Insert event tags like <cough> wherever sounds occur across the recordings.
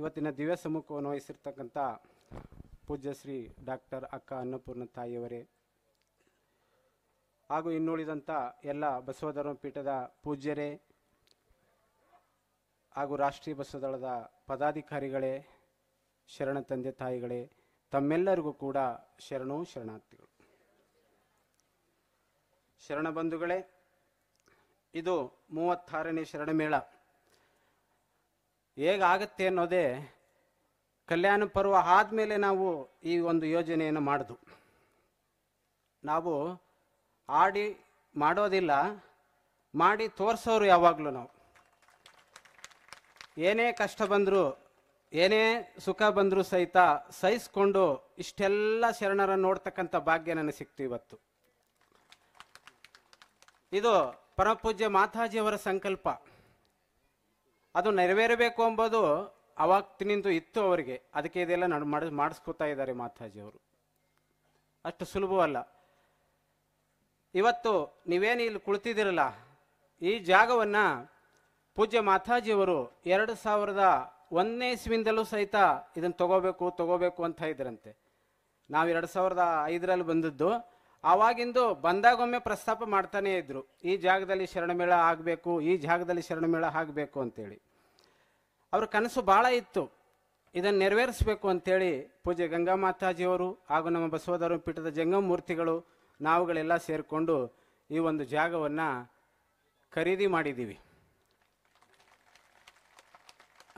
ಇವತ್ತಿನ ದಿವ್ಯ ಸಮ್ಮುಖವನ್ನು ವಹಿಸಿರ್ತಕ್ಕಂಥ ಪೂಜ್ಯ ಶ್ರೀ ಡಾಕ್ಟರ್ ಅಕ್ಕ ಅನ್ನಪೂರ್ಣ ತಾಯಿಯವರೇ ಹಾಗೂ ಇನ್ನುಳಿದಂಥ ಎಲ್ಲ ಬಸವಧರ್ಮ ಪೀಠದ ಪೂಜ್ಯರೇ ಹಾಗೂ ರಾಷ್ಟ್ರೀಯ ಬಸವದಳದ ಪದಾಧಿಕಾರಿಗಳೇ ಶರಣ ತಂದೆ ತಾಯಿಗಳೇ ತಮ್ಮೆಲ್ಲರಿಗೂ ಕೂಡ ಶರಣು ಶರಣಾರ್ಥಿಗಳು ಶರಣ ಬಂಧುಗಳೇ ಇದು ಮೂವತ್ತಾರನೇ ಮೇಳ ಹೇಗಾಗತ್ತೆ ಅನ್ನೋದೇ ಕಲ್ಯಾಣ ಪರ್ವ ಆದಮೇಲೆ ನಾವು ಈ ಒಂದು ಯೋಜನೆಯನ್ನು ಮಾಡಿದ್ವು ನಾವು ಆಡಿ ಮಾಡೋದಿಲ್ಲ ಮಾಡಿ ತೋರಿಸೋರು ಯಾವಾಗಲೂ ನಾವು ಏನೇ ಕಷ್ಟ ಬಂದರೂ ಏನೇ ಸುಖ ಬಂದರೂ ಸಹಿತ ಸಹಿಸ್ಕೊಂಡು ಇಷ್ಟೆಲ್ಲ ಶರಣರ ನೋಡ್ತಕ್ಕಂಥ ಭಾಗ್ಯ ನನಗೆ ಸಿಕ್ತು ಇವತ್ತು ಇದು ಪರಮಪೂಜ್ಯ ಮಾತಾಜಿಯವರ ಸಂಕಲ್ಪ ಅದು ನೆರವೇರಬೇಕು ಎಂಬುದು ನಿಂತು ಇತ್ತು ಅವರಿಗೆ ಅದಕ್ಕೆ ಇದೆಲ್ಲ ನಡ್ ಮಾಡಿ ಮಾಡಿಸ್ಕೊತಾ ಇದ್ದಾರೆ ಅವರು ಅಷ್ಟು ಸುಲಭವಲ್ಲ ಇವತ್ತು ನೀವೇನು ಇಲ್ಲಿ ಕುಳಿತಿದ್ದೀರಲ್ಲ ಈ ಜಾಗವನ್ನು ಪೂಜ್ಯ ಮಾತಾಜಿಯವರು ಎರಡು ಸಾವಿರದ ಒಂದನೇ ಇಸ್ವಿಂದಲೂ ಸಹಿತ ಇದನ್ನು ತಗೋಬೇಕು ತಗೋಬೇಕು ಅಂತ ಇದ್ರಂತೆ ನಾವು ಎರಡು ಸಾವಿರದ ಐದರಲ್ಲಿ ಬಂದದ್ದು ಆವಾಗಿಂದು ಬಂದಾಗೊಮ್ಮೆ ಪ್ರಸ್ತಾಪ ಮಾಡ್ತಾನೇ ಇದ್ದರು ಈ ಜಾಗದಲ್ಲಿ ಶರಣಮೇಳ ಆಗಬೇಕು ಈ ಜಾಗದಲ್ಲಿ ಶರಣಮೇಳ ಆಗಬೇಕು ಅಂತೇಳಿ ಅವ್ರ ಕನಸು ಭಾಳ ಇತ್ತು ಇದನ್ನು ನೆರವೇರಿಸಬೇಕು ಅಂತೇಳಿ ಪೂಜೆ ಗಂಗಾ ಮಾತಾಜಿಯವರು ಹಾಗೂ ನಮ್ಮ ಬಸವಧರ್ಮ ಪೀಠದ ಜಂಗಮೂರ್ತಿಗಳು ನಾವುಗಳೆಲ್ಲ ಸೇರಿಕೊಂಡು ಈ ಒಂದು ಜಾಗವನ್ನು ಖರೀದಿ ಮಾಡಿದ್ದೀವಿ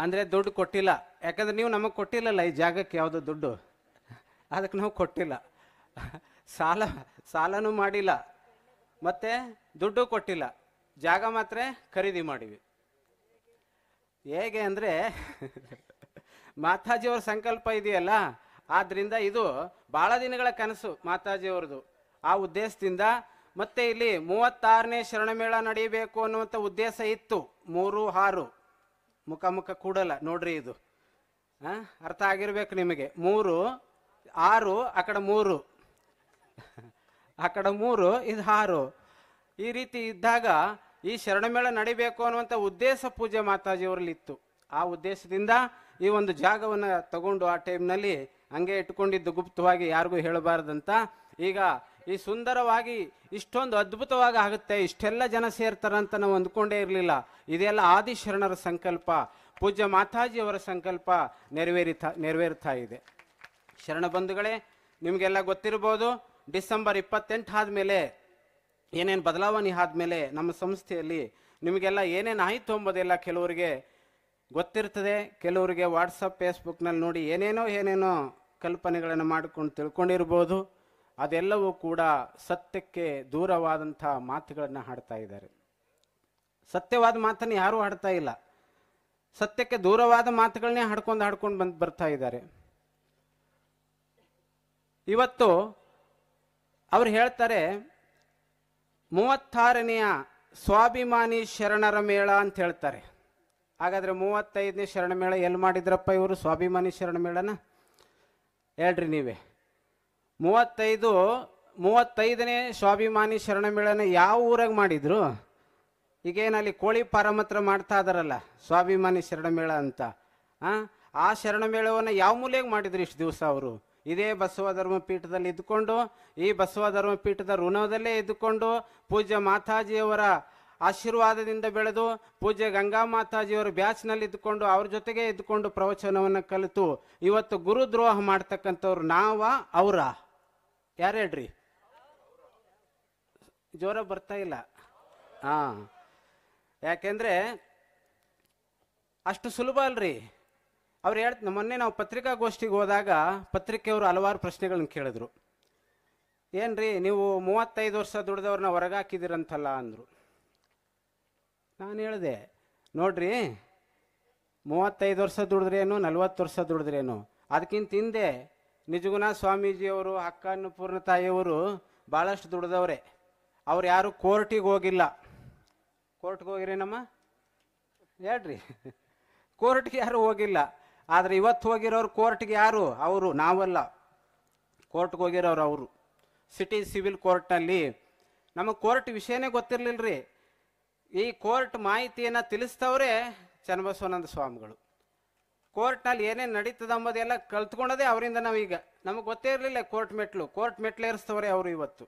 ಅಂದರೆ ದುಡ್ಡು ಕೊಟ್ಟಿಲ್ಲ ಯಾಕಂದ್ರೆ ನೀವು ನಮಗೆ ಕೊಟ್ಟಿಲ್ಲಲ್ಲ ಈ ಜಾಗಕ್ಕೆ ಯಾವುದೋ ದುಡ್ಡು ಅದಕ್ಕೆ ನಾವು ಕೊಟ್ಟಿಲ್ಲ ಸಾಲ ಸಾಲನೂ ಮಾಡಿಲ್ಲ ಮತ್ತೆ ದುಡ್ಡು ಕೊಟ್ಟಿಲ್ಲ ಜಾಗ ಮಾತ್ರ ಖರೀದಿ ಮಾಡಿವಿ ಹೇಗೆ ಅಂದರೆ ಮಾತಾಜಿಯವ್ರ ಸಂಕಲ್ಪ ಇದೆಯಲ್ಲ ಆದ್ರಿಂದ ಇದು ಬಹಳ ದಿನಗಳ ಕನಸು ಮಾತಾಜಿಯವ್ರದ್ದು ಆ ಉದ್ದೇಶದಿಂದ ಮತ್ತೆ ಇಲ್ಲಿ ಮೂವತ್ತಾರನೇ ಶರಣಮೇಳ ನಡೆಯಬೇಕು ಅನ್ನುವಂಥ ಉದ್ದೇಶ ಇತ್ತು ಮೂರು ಆರು ಮುಖ ಮುಖ ಕೂಡಲ್ಲ ನೋಡ್ರಿ ಇದು ಅರ್ಥ ಆಗಿರ್ಬೇಕು ನಿಮಗೆ ಮೂರು ಆರು ಆ ಕಡೆ ಮೂರು ಆ ಕಡೆ ಮೂರು ಇದು ಆರು ಈ ರೀತಿ ಇದ್ದಾಗ ಈ ಶರಣಮೇಳ ನಡಿಬೇಕು ಅನ್ನುವಂಥ ಉದ್ದೇಶ ಪೂಜೆ ಮಾತಾಜಿಯವರಲ್ಲಿ ಇತ್ತು ಆ ಉದ್ದೇಶದಿಂದ ಈ ಒಂದು ಜಾಗವನ್ನು ತಗೊಂಡು ಆ ಟೈಮ್ನಲ್ಲಿ ಹಂಗೆ ಇಟ್ಕೊಂಡಿದ್ದು ಗುಪ್ತವಾಗಿ ಯಾರಿಗೂ ಹೇಳಬಾರ್ದಂತ ಈಗ ಈ ಸುಂದರವಾಗಿ ಇಷ್ಟೊಂದು ಅದ್ಭುತವಾಗಿ ಆಗುತ್ತೆ ಇಷ್ಟೆಲ್ಲ ಜನ ಸೇರ್ತಾರಂತ ನಾವು ಅಂದ್ಕೊಂಡೇ ಇರಲಿಲ್ಲ ಇದೆಲ್ಲ ಆದಿಶರಣರ ಸಂಕಲ್ಪ ಪೂಜ್ಯ ಮಾತಾಜಿಯವರ ಸಂಕಲ್ಪ ನೆರವೇರಿತಾ ನೆರವೇರ್ತಾ ಇದೆ ಶರಣ ಬಂಧುಗಳೇ ನಿಮಗೆಲ್ಲ ಗೊತ್ತಿರ್ಬೋದು ಡಿಸೆಂಬರ್ ಇಪ್ಪತ್ತೆಂಟು ಆದಮೇಲೆ ಏನೇನು ಬದಲಾವಣೆ ಆದಮೇಲೆ ನಮ್ಮ ಸಂಸ್ಥೆಯಲ್ಲಿ ನಿಮಗೆಲ್ಲ ಏನೇನು ಆಯಿತು ಎಂಬುದೆಲ್ಲ ಕೆಲವರಿಗೆ ಗೊತ್ತಿರ್ತದೆ ಕೆಲವರಿಗೆ ವಾಟ್ಸಪ್ ಫೇಸ್ಬುಕ್ನಲ್ಲಿ ನೋಡಿ ಏನೇನೋ ಏನೇನೋ ಕಲ್ಪನೆಗಳನ್ನು ಮಾಡಿಕೊಂಡು ತಿಳ್ಕೊಂಡಿರ್ಬೋದು ಅದೆಲ್ಲವೂ ಕೂಡ ಸತ್ಯಕ್ಕೆ ದೂರವಾದಂಥ ಮಾತುಗಳನ್ನು ಹಾಡ್ತಾ ಇದ್ದಾರೆ ಸತ್ಯವಾದ ಮಾತನ್ನು ಯಾರೂ ಹಾಡ್ತಾ ಇಲ್ಲ ಸತ್ಯಕ್ಕೆ ದೂರವಾದ ಮಾತುಗಳನ್ನೇ ಹಾಡ್ಕೊಂಡು ಹಾಡ್ಕೊಂಡು ಬಂದು ಬರ್ತಾ ಇದ್ದಾರೆ ಇವತ್ತು ಅವರು ಹೇಳ್ತಾರೆ ಮೂವತ್ತಾರನೆಯ ಸ್ವಾಭಿಮಾನಿ ಶರಣರ ಮೇಳ ಅಂತ ಹೇಳ್ತಾರೆ ಹಾಗಾದರೆ ಮೂವತ್ತೈದನೇ ಶರಣ ಮೇಳ ಎಲ್ಲಿ ಮಾಡಿದ್ರಪ್ಪ ಇವರು ಸ್ವಾಭಿಮಾನಿ ಶರಣ ಮೇಳನ ಹೇಳ್ರಿ ನೀವೇ ಮೂವತ್ತೈದು ಮೂವತ್ತೈದನೇ ಸ್ವಾಭಿಮಾನಿ ಶರಣ ಮೇಳನ ಯಾವ ಊರಾಗ ಮಾಡಿದ್ರು ಈಗೇನಲ್ಲಿ ಕೋಳಿ ಫಾರಮ್ ಹತ್ರ ಮಾಡ್ತಾ ಇದಾರಲ್ಲ ಸ್ವಾಭಿಮಾನಿ ಶರಣ ಮೇಳ ಅಂತ ಆ ಶರಣ ಮೇಳವನ್ನು ಯಾವ ಮೂಲೆಗೆ ಮಾಡಿದ್ರು ಇಷ್ಟು ದಿವಸ ಅವರು ಇದೇ ಬಸವ ಧರ್ಮ ಪೀಠದಲ್ಲಿ ಇದ್ದುಕೊಂಡು ಈ ಬಸವ ಧರ್ಮ ಪೀಠದ ಋಣದಲ್ಲೇ ಇದ್ದುಕೊಂಡು ಪೂಜ್ಯ ಮಾತಾಜಿಯವರ ಆಶೀರ್ವಾದದಿಂದ ಬೆಳೆದು ಪೂಜ್ಯ ಗಂಗಾ ಮಾತಾಜಿಯವರು ಬ್ಯಾಚ್ನಲ್ಲಿ ಇದ್ದುಕೊಂಡು ಅವ್ರ ಜೊತೆಗೆ ಇದ್ದುಕೊಂಡು ಪ್ರವಚನವನ್ನು ಕಲಿತು ಇವತ್ತು ಗುರುದ್ರೋಹ ಮಾಡ್ತಕ್ಕಂಥವ್ರು ನಾವ ಅವರ ಯಾರು ಹೇಳ್ರಿ ಜೋರ ಬರ್ತಾ ಇಲ್ಲ ಹಾ ಯಾಕೆಂದ್ರೆ ಅಷ್ಟು ಸುಲಭ ಅಲ್ರಿ ಅವ್ರು ಹೇಳ್ತ ಮೊನ್ನೆ ನಾವು ಪತ್ರಿಕಾಗೋಷ್ಠಿಗೆ ಹೋದಾಗ ಪತ್ರಿಕೆಯವರು ಹಲವಾರು ಪ್ರಶ್ನೆಗಳನ್ನ ಕೇಳಿದ್ರು ಏನ್ರಿ ನೀವು ಮೂವತ್ತೈದು ವರ್ಷ ದುಡ್ದವ್ರನ್ನ ಹೊರಗೆ ಹಾಕಿದಿರಂತಲ್ಲ ಅಂದರು ನಾನು ಹೇಳಿದೆ ನೋಡ್ರಿ ಮೂವತ್ತೈದು ವರ್ಷ ದುಡಿದ್ರೇನು ನಲ್ವತ್ತು ವರ್ಷ ದುಡಿದ್ರೇನು ಅದಕ್ಕಿಂತ ಹಿಂದೆ ನಿಜಗುಣ ಸ್ವಾಮೀಜಿಯವರು ಅಕ್ಕ ಅನ್ನಪೂರ್ಣ ತಾಯಿಯವರು ಭಾಳಷ್ಟು ದುಡ್ದವ್ರೆ ಅವ್ರು ಯಾರು ಕೋರ್ಟಿಗೆ ಹೋಗಿಲ್ಲ ಕೋರ್ಟ್ಗೆ ಹೋಗಿರೇನಮ್ಮ ಹೇಳ್ರಿ <laughs> ಕೋರ್ಟ್ಗೆ ಯಾರು ಹೋಗಿಲ್ಲ ಆದರೆ ಇವತ್ತು ಹೋಗಿರೋರು ಕೋರ್ಟ್ಗೆ ಯಾರು ಅವರು ನಾವಲ್ಲ ಕೋರ್ಟ್ಗೆ ಹೋಗಿರೋರು ಅವರು ಸಿಟಿ ಸಿವಿಲ್ ಕೋರ್ಟ್ನಲ್ಲಿ ನಮಗೆ ಕೋರ್ಟ್ ವಿಷಯನೇ ಗೊತ್ತಿರಲಿಲ್ಲ ರೀ ಈ ಕೋರ್ಟ್ ಮಾಹಿತಿಯನ್ನು ತಿಳಿಸ್ತವ್ರೆ ಚನ್ನಬಸವನಂದ ಸ್ವಾಮಿಗಳು ಕೋರ್ಟ್ನಲ್ಲಿ ಏನೇನು ನಡೀತದೆ ಅಂಬೋದೆಲ್ಲ ಕಲ್ತ್ಕೊಂಡೋದೇ ಅವರಿಂದ ನಾವೀಗ ನಮಗೆ ಗೊತ್ತೇ ಇರಲಿಲ್ಲ ಕೋರ್ಟ್ ಮೆಟ್ಲು ಕೋರ್ಟ್ ಮೆಟ್ಲೇರಿಸ್ತವ್ರೆ ಅವರು ಇವತ್ತು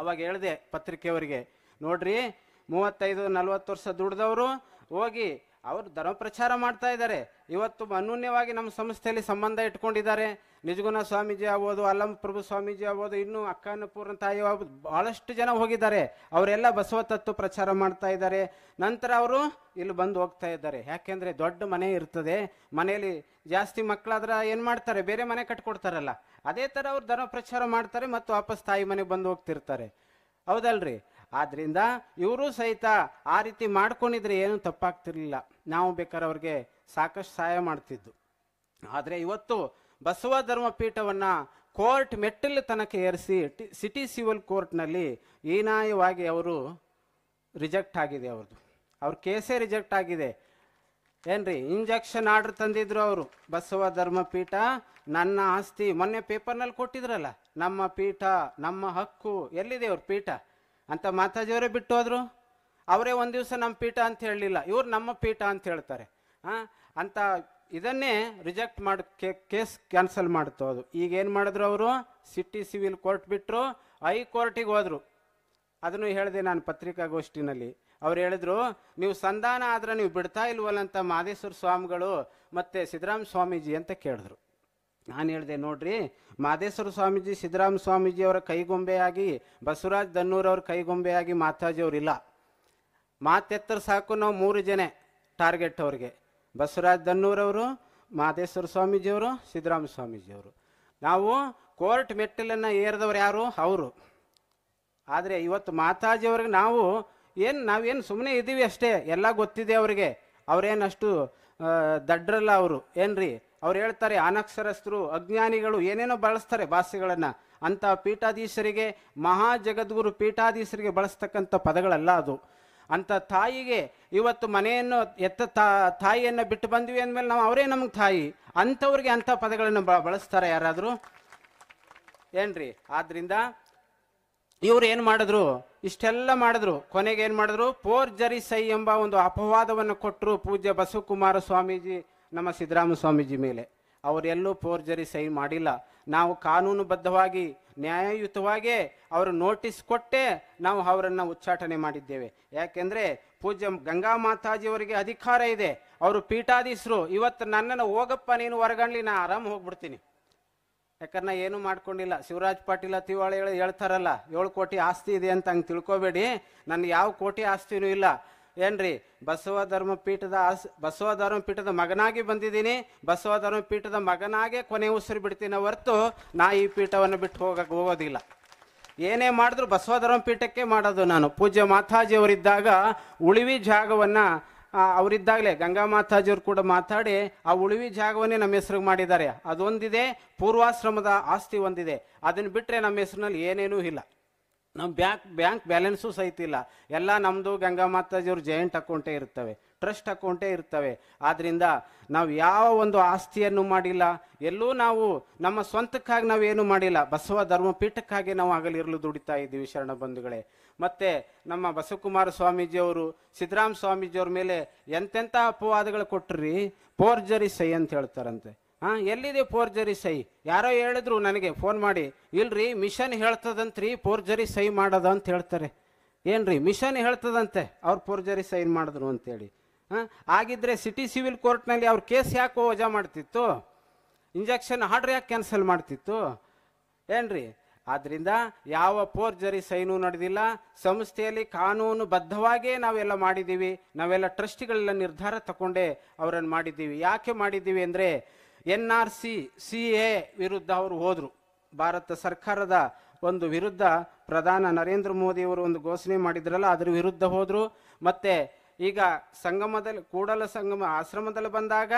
ಅವಾಗ ಹೇಳಿದೆ ಪತ್ರಿಕೆಯವರಿಗೆ ನೋಡ್ರಿ ಮೂವತ್ತೈದು ನಲ್ವತ್ತು ವರ್ಷ ದುಡ್ದವರು ಹೋಗಿ ಅವರು ಧರ್ಮ ಪ್ರಚಾರ ಮಾಡ್ತಾ ಇದ್ದಾರೆ ಇವತ್ತು ಅನೂನ್ಯವಾಗಿ ನಮ್ಮ ಸಂಸ್ಥೆಯಲ್ಲಿ ಸಂಬಂಧ ಇಟ್ಕೊಂಡಿದ್ದಾರೆ ನಿಜಗುಣ ಸ್ವಾಮೀಜಿ ಆಗ್ಬೋದು ಅಲ್ಲಂ ಪ್ರಭು ಸ್ವಾಮೀಜಿ ಆಗ್ಬೋದು ಇನ್ನೂ ಅಕ್ಕನಪೂರ್ಣ ತಾಯಿ ಆಗ್ಬೋದು ಭಾಳಷ್ಟು ಜನ ಹೋಗಿದ್ದಾರೆ ಅವರೆಲ್ಲ ಬಸವ ತತ್ವ ಪ್ರಚಾರ ಮಾಡ್ತಾ ಇದ್ದಾರೆ ನಂತರ ಅವರು ಇಲ್ಲಿ ಬಂದು ಹೋಗ್ತಾ ಇದ್ದಾರೆ ಯಾಕೆಂದರೆ ದೊಡ್ಡ ಮನೆ ಇರ್ತದೆ ಮನೆಯಲ್ಲಿ ಜಾಸ್ತಿ ಮಕ್ಕಳಾದ್ರೆ ಏನು ಮಾಡ್ತಾರೆ ಬೇರೆ ಮನೆ ಕಟ್ಕೊಡ್ತಾರಲ್ಲ ಅದೇ ಥರ ಅವ್ರು ಧರ್ಮ ಪ್ರಚಾರ ಮಾಡ್ತಾರೆ ಮತ್ತು ವಾಪಸ್ ತಾಯಿ ಮನೆಗೆ ಬಂದು ಹೋಗ್ತಿರ್ತಾರೆ ಹೌದಲ್ರಿ ಆದ್ರಿಂದ ಇವರು ಸಹಿತ ಆ ರೀತಿ ಮಾಡ್ಕೊಂಡಿದ್ರೆ ಏನು ತಪ್ಪಾಗ್ತಿರ್ಲಿಲ್ಲ ನಾವು ಬೇಕಾದ್ರೆ ಅವ್ರಿಗೆ ಸಾಕಷ್ಟು ಸಹಾಯ ಮಾಡ್ತಿದ್ದು ಆದರೆ ಇವತ್ತು ಬಸವ ಧರ್ಮ ಪೀಠವನ್ನು ಕೋರ್ಟ್ ಮೆಟ್ಟಿಲು ತನಕ ಏರಿಸಿ ಸಿಟಿ ಸಿವಿಲ್ ಕೋರ್ಟ್ನಲ್ಲಿ ಹೀನಾಯವಾಗಿ ಅವರು ರಿಜೆಕ್ಟ್ ಆಗಿದೆ ಅವ್ರದ್ದು ಅವ್ರ ಕೇಸೇ ರಿಜೆಕ್ಟ್ ಆಗಿದೆ ಏನ್ರಿ ಇಂಜೆಕ್ಷನ್ ಆರ್ಡರ್ ತಂದಿದ್ರು ಅವರು ಬಸವ ಧರ್ಮ ಪೀಠ ನನ್ನ ಆಸ್ತಿ ಮೊನ್ನೆ ಪೇಪರ್ನಲ್ಲಿ ಕೊಟ್ಟಿದ್ರಲ್ಲ ನಮ್ಮ ಪೀಠ ನಮ್ಮ ಹಕ್ಕು ಎಲ್ಲಿದೆ ಅವ್ರ ಪೀಠ ಅಂತ ಮಾತಾಜಿಯವರೇ ಬಿಟ್ಟು ಹೋದರು ಅವರೇ ಒಂದು ದಿವಸ ನಮ್ಮ ಪೀಠ ಅಂತ ಹೇಳಲಿಲ್ಲ ಇವ್ರು ನಮ್ಮ ಪೀಠ ಅಂತ ಹೇಳ್ತಾರೆ ಹಾಂ ಅಂತ ಇದನ್ನೇ ರಿಜೆಕ್ಟ್ ಮಾಡಿ ಕೇಸ್ ಕ್ಯಾನ್ಸಲ್ ಮಾಡ್ತು ಅದು ಈಗ ಏನು ಮಾಡಿದ್ರು ಅವರು ಸಿಟಿ ಸಿವಿಲ್ ಕೋರ್ಟ್ ಬಿಟ್ಟರು ಹೈಕೋರ್ಟಿಗೆ ಹೋದರು ಅದನ್ನು ಹೇಳಿದೆ ನಾನು ಪತ್ರಿಕಾಗೋಷ್ಠಿನಲ್ಲಿ ಅವ್ರು ಹೇಳಿದ್ರು ನೀವು ಸಂಧಾನ ಆದರೆ ನೀವು ಬಿಡ್ತಾ ಇಲ್ವಲ್ಲಂತ ಅಂತ ಮಾದೇಶ್ವರ ಸ್ವಾಮಿಗಳು ಮತ್ತು ಸಿದ್ದರಾಮ ಸ್ವಾಮೀಜಿ ಅಂತ ಕೇಳಿದ್ರು ನಾನು ಹೇಳಿದೆ ನೋಡ್ರಿ ಮಾದೇಶ್ವರ ಸ್ವಾಮೀಜಿ ಸಿದ್ದರಾಮ ಸ್ವಾಮೀಜಿಯವರ ಕೈಗೊಂಬೆಯಾಗಿ ಬಸವರಾಜ್ ದನ್ನೂರವ್ರ ಕೈಗೊಂಬೆಯಾಗಿ ಮಾತಾಜಿ ಇಲ್ಲ ಮಾತೆತ್ತರ ಸಾಕು ನಾವು ಮೂರು ಜನ ಟಾರ್ಗೆಟ್ ಅವ್ರಿಗೆ ಬಸವರಾಜ್ ದನ್ನೂರವರು ಮಾದೇಶ್ವರ ಸ್ವಾಮೀಜಿಯವರು ಸಿದ್ದರಾಮ ಸ್ವಾಮೀಜಿಯವರು ನಾವು ಕೋರ್ಟ್ ಮೆಟ್ಟಿಲನ್ನು ಏರಿದವ್ರು ಯಾರು ಅವರು ಆದರೆ ಇವತ್ತು ಮಾತಾಜಿ ಅವ್ರಿಗೆ ನಾವು ಏನು ನಾವೇನು ಸುಮ್ಮನೆ ಇದ್ದೀವಿ ಅಷ್ಟೇ ಎಲ್ಲ ಗೊತ್ತಿದೆ ಅವರಿಗೆ ಅವರೇನಷ್ಟು ದಡ್ರಲ್ಲ ಅವರು ಏನ್ರಿ ಅವ್ರು ಹೇಳ್ತಾರೆ ಅನಕ್ಷರಸ್ಥರು ಅಜ್ಞಾನಿಗಳು ಏನೇನೋ ಬಳಸ್ತಾರೆ ಭಾಷೆಗಳನ್ನು ಅಂತ ಪೀಠಾಧೀಶರಿಗೆ ಮಹಾ ಜಗದ್ಗುರು ಪೀಠಾಧೀಶರಿಗೆ ಬಳಸ್ತಕ್ಕಂಥ ಪದಗಳಲ್ಲ ಅದು ಅಂಥ ತಾಯಿಗೆ ಇವತ್ತು ಮನೆಯನ್ನು ಎತ್ತ ತಾ ತಾಯಿಯನ್ನು ಬಿಟ್ಟು ಬಂದ್ವಿ ಅಂದಮೇಲೆ ನಾವು ಅವರೇ ನಮ್ಗೆ ತಾಯಿ ಅಂಥವ್ರಿಗೆ ಅಂಥ ಪದಗಳನ್ನು ಬಳಸ್ತಾರೆ ಯಾರಾದರೂ ಏನ್ರಿ ಆದ್ರಿಂದ ಇವ್ರು ಏನು ಮಾಡಿದ್ರು ಇಷ್ಟೆಲ್ಲ ಮಾಡಿದ್ರು ಕೊನೆಗೆ ಏನು ಮಾಡಿದ್ರು ಪೋರ್ಜರಿ ಸೈ ಎಂಬ ಒಂದು ಅಪವಾದವನ್ನು ಕೊಟ್ಟರು ಪೂಜ್ಯ ಬಸವಕುಮಾರ ಸ್ವಾಮೀಜಿ ನಮ್ಮ ಸಿದ್ದರಾಮ ಸ್ವಾಮೀಜಿ ಮೇಲೆ ಅವರೆಲ್ಲೂ ಫೋರ್ಜರಿ ಸಹಿ ಮಾಡಿಲ್ಲ ನಾವು ಕಾನೂನುಬದ್ಧವಾಗಿ ನ್ಯಾಯಯುತವಾಗೇ ಅವರು ನೋಟಿಸ್ ಕೊಟ್ಟೆ ನಾವು ಅವರನ್ನು ಉಚ್ಚಾಟನೆ ಮಾಡಿದ್ದೇವೆ ಯಾಕೆಂದರೆ ಪೂಜ್ಯ ಗಂಗಾ ಮಾತಾಜಿಯವರಿಗೆ ಅಧಿಕಾರ ಇದೆ ಅವರು ಪೀಠಾಧೀಶರು ಇವತ್ತು ನನ್ನನ್ನು ಹೋಗಪ್ಪ ನೀನು ಹೊರಗಣ್ಲಿ ನಾನು ಆರಾಮ್ ಹೋಗ್ಬಿಡ್ತೀನಿ ಯಾಕಂದ್ರೆ ಏನು ಮಾಡ್ಕೊಂಡಿಲ್ಲ ಶಿವರಾಜ್ ಪಾಟೀಲ್ ತಿವಾಳಿ ಹೇಳ್ತಾರಲ್ಲ ಏಳು ಕೋಟಿ ಆಸ್ತಿ ಇದೆ ಅಂತ ಹಂಗೆ ತಿಳ್ಕೊಬೇಡಿ ನನ್ನ ಯಾವ ಕೋಟಿ ಆಸ್ತಿನೂ ಇಲ್ಲ ಏನ್ರಿ ಬಸವ ಧರ್ಮ ಪೀಠದ ಆಸ್ ಬಸವ ಧರ್ಮ ಪೀಠದ ಮಗನಾಗಿ ಬಂದಿದ್ದೀನಿ ಬಸವ ಧರ್ಮ ಪೀಠದ ಮಗನಾಗೆ ಕೊನೆ ಉಸಿರು ಬಿಡ್ತೀನಿ ಹೊರತು ನಾ ಈ ಪೀಠವನ್ನು ಬಿಟ್ಟು ಹೋಗಕ್ಕೆ ಹೋಗೋದಿಲ್ಲ ಏನೇ ಮಾಡಿದ್ರು ಬಸವ ಧರ್ಮ ಪೀಠಕ್ಕೆ ಮಾಡೋದು ನಾನು ಪೂಜ್ಯ ಮಾತಾಜಿ ಉಳಿವಿ ಜಾಗವನ್ನು ಅವರಿದ್ದಾಗಲೇ ಗಂಗಾ ಮಾತಾಜಿಯವರು ಕೂಡ ಮಾತಾಡಿ ಆ ಉಳಿವಿ ಜಾಗವನ್ನೇ ನಮ್ಮ ಹೆಸರಿಗೆ ಮಾಡಿದ್ದಾರೆ ಅದೊಂದಿದೆ ಪೂರ್ವಾಶ್ರಮದ ಆಸ್ತಿ ಒಂದಿದೆ ಅದನ್ನು ಬಿಟ್ಟರೆ ನಮ್ಮ ಹೆಸರಿನಲ್ಲಿ ಏನೇನೂ ಇಲ್ಲ ನಮ್ಮ ಬ್ಯಾಂಕ್ ಬ್ಯಾಂಕ್ ಬ್ಯಾಲೆನ್ಸು ಸಹಿತ ಇಲ್ಲ ಎಲ್ಲ ನಮ್ಮದು ಮಾತಾಜಿಯವರು ಜಾಯಿಂಟ್ ಅಕೌಂಟೇ ಇರ್ತವೆ ಟ್ರಸ್ಟ್ ಅಕೌಂಟೇ ಇರ್ತವೆ ಆದ್ದರಿಂದ ನಾವು ಯಾವ ಒಂದು ಆಸ್ತಿಯನ್ನು ಮಾಡಿಲ್ಲ ಎಲ್ಲೂ ನಾವು ನಮ್ಮ ಸ್ವಂತಕ್ಕಾಗಿ ನಾವೇನು ಮಾಡಿಲ್ಲ ಬಸವ ಧರ್ಮಪೀಠಕ್ಕಾಗಿ ನಾವು ಆಗಲಿರಲು ದುಡಿತಾ ಇದ್ದೀವಿ ಶರಣ ಬಂಧುಗಳೇ ಮತ್ತು ನಮ್ಮ ಬಸವಕುಮಾರ ಸ್ವಾಮೀಜಿಯವರು ಸಿದ್ದರಾಮ ಸ್ವಾಮೀಜಿಯವ್ರ ಮೇಲೆ ಎಂತೆಂಥ ಅಪವಾದಗಳು ಕೊಟ್ರಿ ಪೋರ್ಜರಿ ಸೈ ಅಂತ ಹೇಳ್ತಾರಂತೆ ಹಾಂ ಎಲ್ಲಿದೆ ಫೋರ್ಜರಿ ಸೈ ಯಾರೋ ಹೇಳಿದ್ರು ನನಗೆ ಫೋನ್ ಮಾಡಿ ಇಲ್ರಿ ಮಿಷನ್ ಹೇಳ್ತದಂತ್ರಿ ಫೋರ್ಜರಿ ಸೈ ಮಾಡೋದ ಅಂತ ಹೇಳ್ತಾರೆ ಏನ್ರಿ ಮಿಷನ್ ಹೇಳ್ತದಂತೆ ಅವ್ರು ಫೋರ್ಜರಿ ಸೈನ್ ಮಾಡಿದ್ರು ಅಂತೇಳಿ ಹಾಂ ಆಗಿದ್ರೆ ಸಿಟಿ ಸಿವಿಲ್ ಕೋರ್ಟ್ನಲ್ಲಿ ಅವ್ರ ಕೇಸ್ ಯಾಕೆ ವಜಾ ಮಾಡ್ತಿತ್ತು ಇಂಜೆಕ್ಷನ್ ಆರ್ಡ್ರ್ ಯಾಕೆ ಕ್ಯಾನ್ಸಲ್ ಮಾಡ್ತಿತ್ತು ಏನ್ರಿ ಆದ್ದರಿಂದ ಯಾವ ಫೋರ್ಜರಿ ಸೈನು ನಡೆದಿಲ್ಲ ಸಂಸ್ಥೆಯಲ್ಲಿ ಕಾನೂನು ಬದ್ಧವಾಗೇ ನಾವೆಲ್ಲ ಮಾಡಿದ್ದೀವಿ ನಾವೆಲ್ಲ ಟ್ರಸ್ಟಿಗಳೆಲ್ಲ ನಿರ್ಧಾರ ತಗೊಂಡೇ ಅವರನ್ನು ಮಾಡಿದ್ದೀವಿ ಯಾಕೆ ಮಾಡಿದ್ದೀವಿ ಅಂದರೆ N R C C A ವಿರುದ್ಧ ಅವರು ಹೋದರು ಭಾರತ ಸರ್ಕಾರದ ಒಂದು ವಿರುದ್ಧ ಪ್ರಧಾನ ನರೇಂದ್ರ ಮೋದಿಯವರು ಒಂದು ಘೋಷಣೆ ಮಾಡಿದ್ರಲ್ಲ ಅದರ ವಿರುದ್ಧ ಹೋದರು ಮತ್ತು ಈಗ ಸಂಗಮದಲ್ಲಿ ಕೂಡಲ ಸಂಗಮ ಆಶ್ರಮದಲ್ಲಿ ಬಂದಾಗ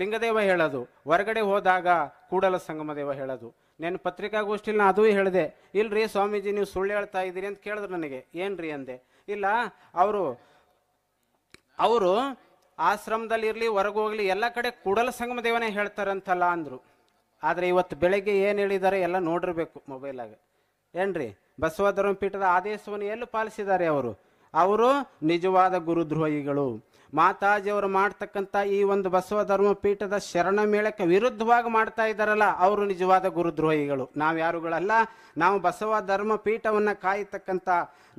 ಲಿಂಗದೇವ ಹೇಳೋದು ಹೊರಗಡೆ ಹೋದಾಗ ಕೂಡಲ ಸಂಗಮದೇವ ಹೇಳೋದು ನಾನು ಪತ್ರಿಕಾಗೋಷ್ಠಿಲಿ ನಾನು ಅದೂ ಹೇಳಿದೆ ಇಲ್ರಿ ಸ್ವಾಮೀಜಿ ನೀವು ಸುಳ್ಳು ಹೇಳ್ತಾ ಇದ್ದೀರಿ ಅಂತ ಕೇಳಿದ್ರು ನನಗೆ ಏನ್ರಿ ಅಂದೆ ಇಲ್ಲ ಅವರು ಅವರು ಆಶ್ರಮದಲ್ಲಿರಲಿ ಹೊರಗೆ ಹೋಗಲಿ ಎಲ್ಲ ಕಡೆ ಕೂಡಲ ಸಂಗಮ ದೇವನೇ ಹೇಳ್ತಾರಂತಲ್ಲ ಅಂದರು ಆದರೆ ಇವತ್ತು ಬೆಳಗ್ಗೆ ಏನು ಹೇಳಿದ್ದಾರೆ ಎಲ್ಲ ನೋಡಿರ್ಬೇಕು ಮೊಬೈಲಾಗ ಏನ್ರಿ ಬಸವ ಪೀಠದ ಆದೇಶವನ್ನು ಎಲ್ಲೂ ಪಾಲಿಸಿದ್ದಾರೆ ಅವರು ಅವರು ನಿಜವಾದ ಗುರುದ್ರೋಹಿಗಳು ಅವರು ಮಾಡ್ತಕ್ಕಂಥ ಈ ಒಂದು ಬಸವ ಧರ್ಮ ಪೀಠದ ಶರಣ ಮೇಳಕ್ಕೆ ವಿರುದ್ಧವಾಗಿ ಮಾಡ್ತಾ ಇದ್ದಾರಲ್ಲ ಅವರು ನಿಜವಾದ ಗುರುದ್ರೋಹಿಗಳು ನಾವು ಯಾರುಗಳಲ್ಲ ನಾವು ಬಸವ ಧರ್ಮ ಪೀಠವನ್ನು ಕಾಯತಕ್ಕಂಥ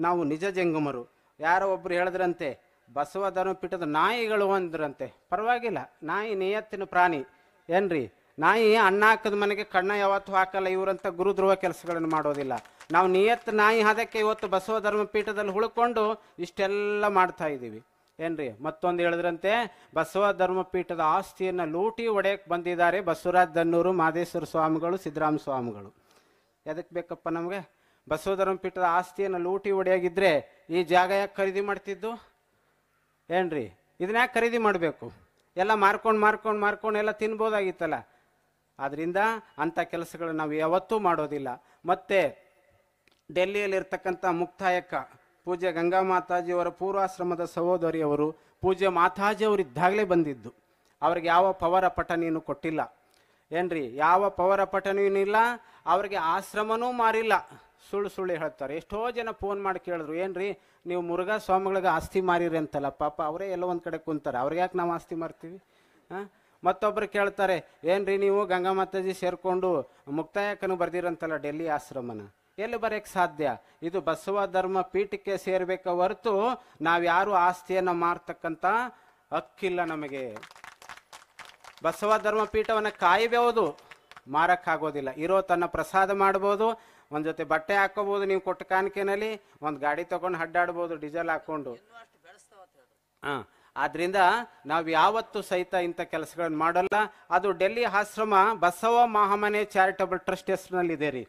ನಾವು ನಿಜ ಜಂಗಮರು ಯಾರೋ ಒಬ್ಬರು ಹೇಳಿದ್ರಂತೆ ಬಸವಧರ್ಮ ಪೀಠದ ನಾಯಿಗಳು ಅಂದ್ರಂತೆ ಪರವಾಗಿಲ್ಲ ನಾಯಿ ನಿಯತ್ತಿನ ಪ್ರಾಣಿ ಏನ್ರಿ ನಾಯಿ ಅಣ್ಣ ಹಾಕದ ಮನೆಗೆ ಕಣ್ಣ ಯಾವತ್ತೂ ಹಾಕಲ್ಲ ಇವರಂತ ಗುರುದ್ರುವ ಕೆಲಸಗಳನ್ನು ಮಾಡೋದಿಲ್ಲ ನಾವು ನಿಯತ್ತು ನಾಯಿ ಅದಕ್ಕೆ ಇವತ್ತು ಬಸವ ಧರ್ಮ ಪೀಠದಲ್ಲಿ ಉಳ್ಕೊಂಡು ಇಷ್ಟೆಲ್ಲ ಮಾಡ್ತಾ ಇದ್ದೀವಿ ಏನ್ರಿ ಮತ್ತೊಂದು ಹೇಳಿದ್ರಂತೆ ಬಸವ ಧರ್ಮ ಪೀಠದ ಆಸ್ತಿಯನ್ನು ಲೂಟಿ ಒಡೆಯಕ್ಕೆ ಬಂದಿದ್ದಾರೆ ಬಸವರಾಜ್ ದನ್ನೂರು ಮಾದೇಶ್ವರ ಸ್ವಾಮಿಗಳು ಸಿದ್ದರಾಮ ಸ್ವಾಮಿಗಳು ಎದಕ್ಕೆ ಬೇಕಪ್ಪ ನಮಗೆ ಬಸವ ಧರ್ಮ ಪೀಠದ ಆಸ್ತಿಯನ್ನು ಲೂಟಿ ಒಡೆಯಾಗಿದ್ದರೆ ಈ ಜಾಗ ಯಾಕೆ ಖರೀದಿ ಮಾಡ್ತಿದ್ದು ಏನ್ರಿ ಇದನ್ನ ಯಾಕೆ ಖರೀದಿ ಮಾಡಬೇಕು ಎಲ್ಲ ಮಾರ್ಕೊಂಡು ಮಾರ್ಕೊಂಡು ಮಾರ್ಕೊಂಡು ಎಲ್ಲ ತಿನ್ಬೋದಾಗಿತ್ತಲ್ಲ ಆದ್ದರಿಂದ ಅಂಥ ಕೆಲಸಗಳು ನಾವು ಯಾವತ್ತೂ ಮಾಡೋದಿಲ್ಲ ಮತ್ತು ಡೆಲ್ಲಿಯಲ್ಲಿರ್ತಕ್ಕಂಥ ಮುಕ್ತಾಯಕ್ಕ ಪೂಜ್ಯ ಗಂಗಾ ಮಾತಾಜಿಯವರ ಪೂರ್ವಾಶ್ರಮದ ಸಹೋದರಿಯವರು ಪೂಜ್ಯ ಮಾತಾಜಿಯವರು ಇದ್ದಾಗಲೇ ಬಂದಿದ್ದು ಅವ್ರಿಗೆ ಯಾವ ಪವರ ಪಠನೆಯನ್ನು ಕೊಟ್ಟಿಲ್ಲ ಏನ್ರಿ ಯಾವ ಪವರ ಪಠಣಿಯೂ ಇಲ್ಲ ಅವ್ರಿಗೆ ಆಶ್ರಮನೂ ಮಾರಿಲ್ಲ ಸುಳ್ಳು ಸುಳ್ಳು ಹೇಳ್ತಾರೆ ಎಷ್ಟೋ ಜನ ಫೋನ್ ಮಾಡಿ ಕೇಳಿದ್ರು ಏನ್ರಿ ನೀವು ಮುರುಘಾ ಸ್ವಾಮಿಗಳಿಗೆ ಆಸ್ತಿ ಮಾರಿರಿ ಅಂತಲ್ಲ ಪಾಪ ಅವರೇ ಎಲ್ಲ ಒಂದು ಕಡೆ ಕುಂತಾರೆ ಅವ್ರಿಗೆ ಯಾಕೆ ನಾವು ಆಸ್ತಿ ಮಾರ್ತೀವಿ ಮತ್ತೊಬ್ಬರು ಕೇಳ್ತಾರೆ ಏನ್ರಿ ನೀವು ಗಂಗಾ ಮಾತಾಜಿ ಸೇರಿಕೊಂಡು ಮುಕ್ತಾಯಕನು ಬರ್ದಿರಂತಲ್ಲ ಡೆಲ್ಲಿ ಆಶ್ರಮನ ಎಲ್ಲಿ ಬರೋಕ್ಕೆ ಸಾಧ್ಯ ಇದು ಬಸವ ಧರ್ಮ ಪೀಠಕ್ಕೆ ಸೇರ್ಬೇಕ ಹೊರತು ನಾವು ಯಾರು ಆಸ್ತಿಯನ್ನು ಮಾರ್ತಕ್ಕಂಥ ಹಕ್ಕಿಲ್ಲ ನಮಗೆ ಬಸವ ಧರ್ಮ ಪೀಠವನ್ನು ಕಾಯಬಹುದು ಮಾರಕ್ಕಾಗೋದಿಲ್ಲ ಇರೋ ತನ್ನ ಪ್ರಸಾದ ಮಾಡ್ಬೋದು ಒಂದ್ ಜೊತೆ ಬಟ್ಟೆ ಹಾಕೋಬಹುದು ನೀವು ಕೊಟ್ಟ ಕಾಣಿಕೆನಲ್ಲಿ ಒಂದು ಗಾಡಿ ತಗೊಂಡು ಅಡ್ಡಾಡ್ಬೋದು ಡೀಸೆಲ್ ಹಾಕೊಂಡು ಹಾ ಆದ್ರಿಂದ ನಾವು ಯಾವತ್ತು ಸಹಿತ ಇಂಥ ಕೆಲಸಗಳನ್ನು ಮಾಡಲ್ಲ ಅದು ಡೆಲ್ಲಿ ಆಶ್ರಮ ಬಸವ ಮಹಾಮನೆ ಚಾರಿಟಬಲ್ ಟ್ರಸ್ಟ್ ಇದೆ ರೀ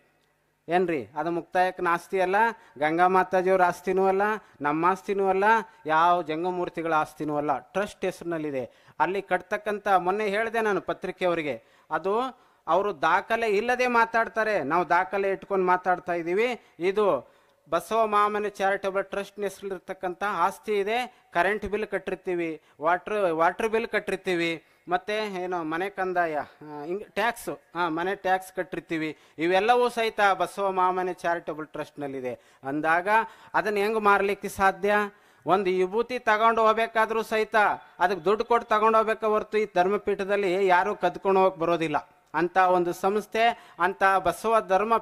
ಏನ್ರಿ ಅದು ಮುಕ್ತಾಯಕ್ಕೆ ಆಸ್ತಿ ಅಲ್ಲ ಗಂಗಾ ಮಾತಾಜಿಯವ್ರ ಆಸ್ತಿನೂ ಅಲ್ಲ ನಮ್ಮ ಆಸ್ತಿನೂ ಅಲ್ಲ ಯಾವ ಜಂಗಮೂರ್ತಿಗಳ ಆಸ್ತಿನೂ ಅಲ್ಲ ಟ್ರಸ್ಟ್ ಹೆಸರಿನಲ್ಲಿದೆ ಅಲ್ಲಿ ಕಟ್ತಕ್ಕಂಥ ಮೊನ್ನೆ ಹೇಳಿದೆ ನಾನು ಪತ್ರಿಕೆಯವರಿಗೆ ಅದು ಅವರು ದಾಖಲೆ ಇಲ್ಲದೆ ಮಾತಾಡ್ತಾರೆ ನಾವು ದಾಖಲೆ ಇಟ್ಕೊಂಡು ಮಾತಾಡ್ತಾ ಇದ್ದೀವಿ ಇದು ಬಸವ ಮಾಮನ ಚಾರಿಟೇಬಲ್ ಟ್ರಸ್ಟ್ ಹೆಸರಿರ್ತಕ್ಕಂಥ ಆಸ್ತಿ ಇದೆ ಕರೆಂಟ್ ಬಿಲ್ ಕಟ್ಟಿರ್ತೀವಿ ವಾಟ್ರ್ ವಾಟ್ರ್ ಬಿಲ್ ಕಟ್ಟಿರ್ತೀವಿ ಮತ್ತು ಏನು ಮನೆ ಕಂದಾಯ ಹಿಂಗೆ ಟ್ಯಾಕ್ಸು ಹಾಂ ಮನೆ ಟ್ಯಾಕ್ಸ್ ಕಟ್ಟಿರ್ತೀವಿ ಇವೆಲ್ಲವೂ ಸಹಿತ ಬಸವ ಮಾಮನೆ ಚಾರಿಟಬಲ್ ಟ್ರಸ್ಟ್ನಲ್ಲಿದೆ ಅಂದಾಗ ಅದನ್ನು ಹೆಂಗೆ ಮಾರಲಿಕ್ಕೆ ಸಾಧ್ಯ ಒಂದು ವಿಭೂತಿ ತಗೊಂಡು ಹೋಗ್ಬೇಕಾದ್ರೂ ಸಹಿತ ಅದಕ್ಕೆ ದುಡ್ಡು ಕೊಟ್ಟು ತಗೊಂಡು ಹೋಗ್ಬೇಕು ಹೊರತು ಈ ಧರ್ಮಪೀಠದಲ್ಲಿ ಯಾರೂ ಕದ್ಕೊಂಡು ಹೋಗಿ ಬರೋದಿಲ್ಲ ಅಂತ ಒಂದು ಸಂಸ್ಥೆ ಅಂತ ಬಸವ ಧರ್ಮ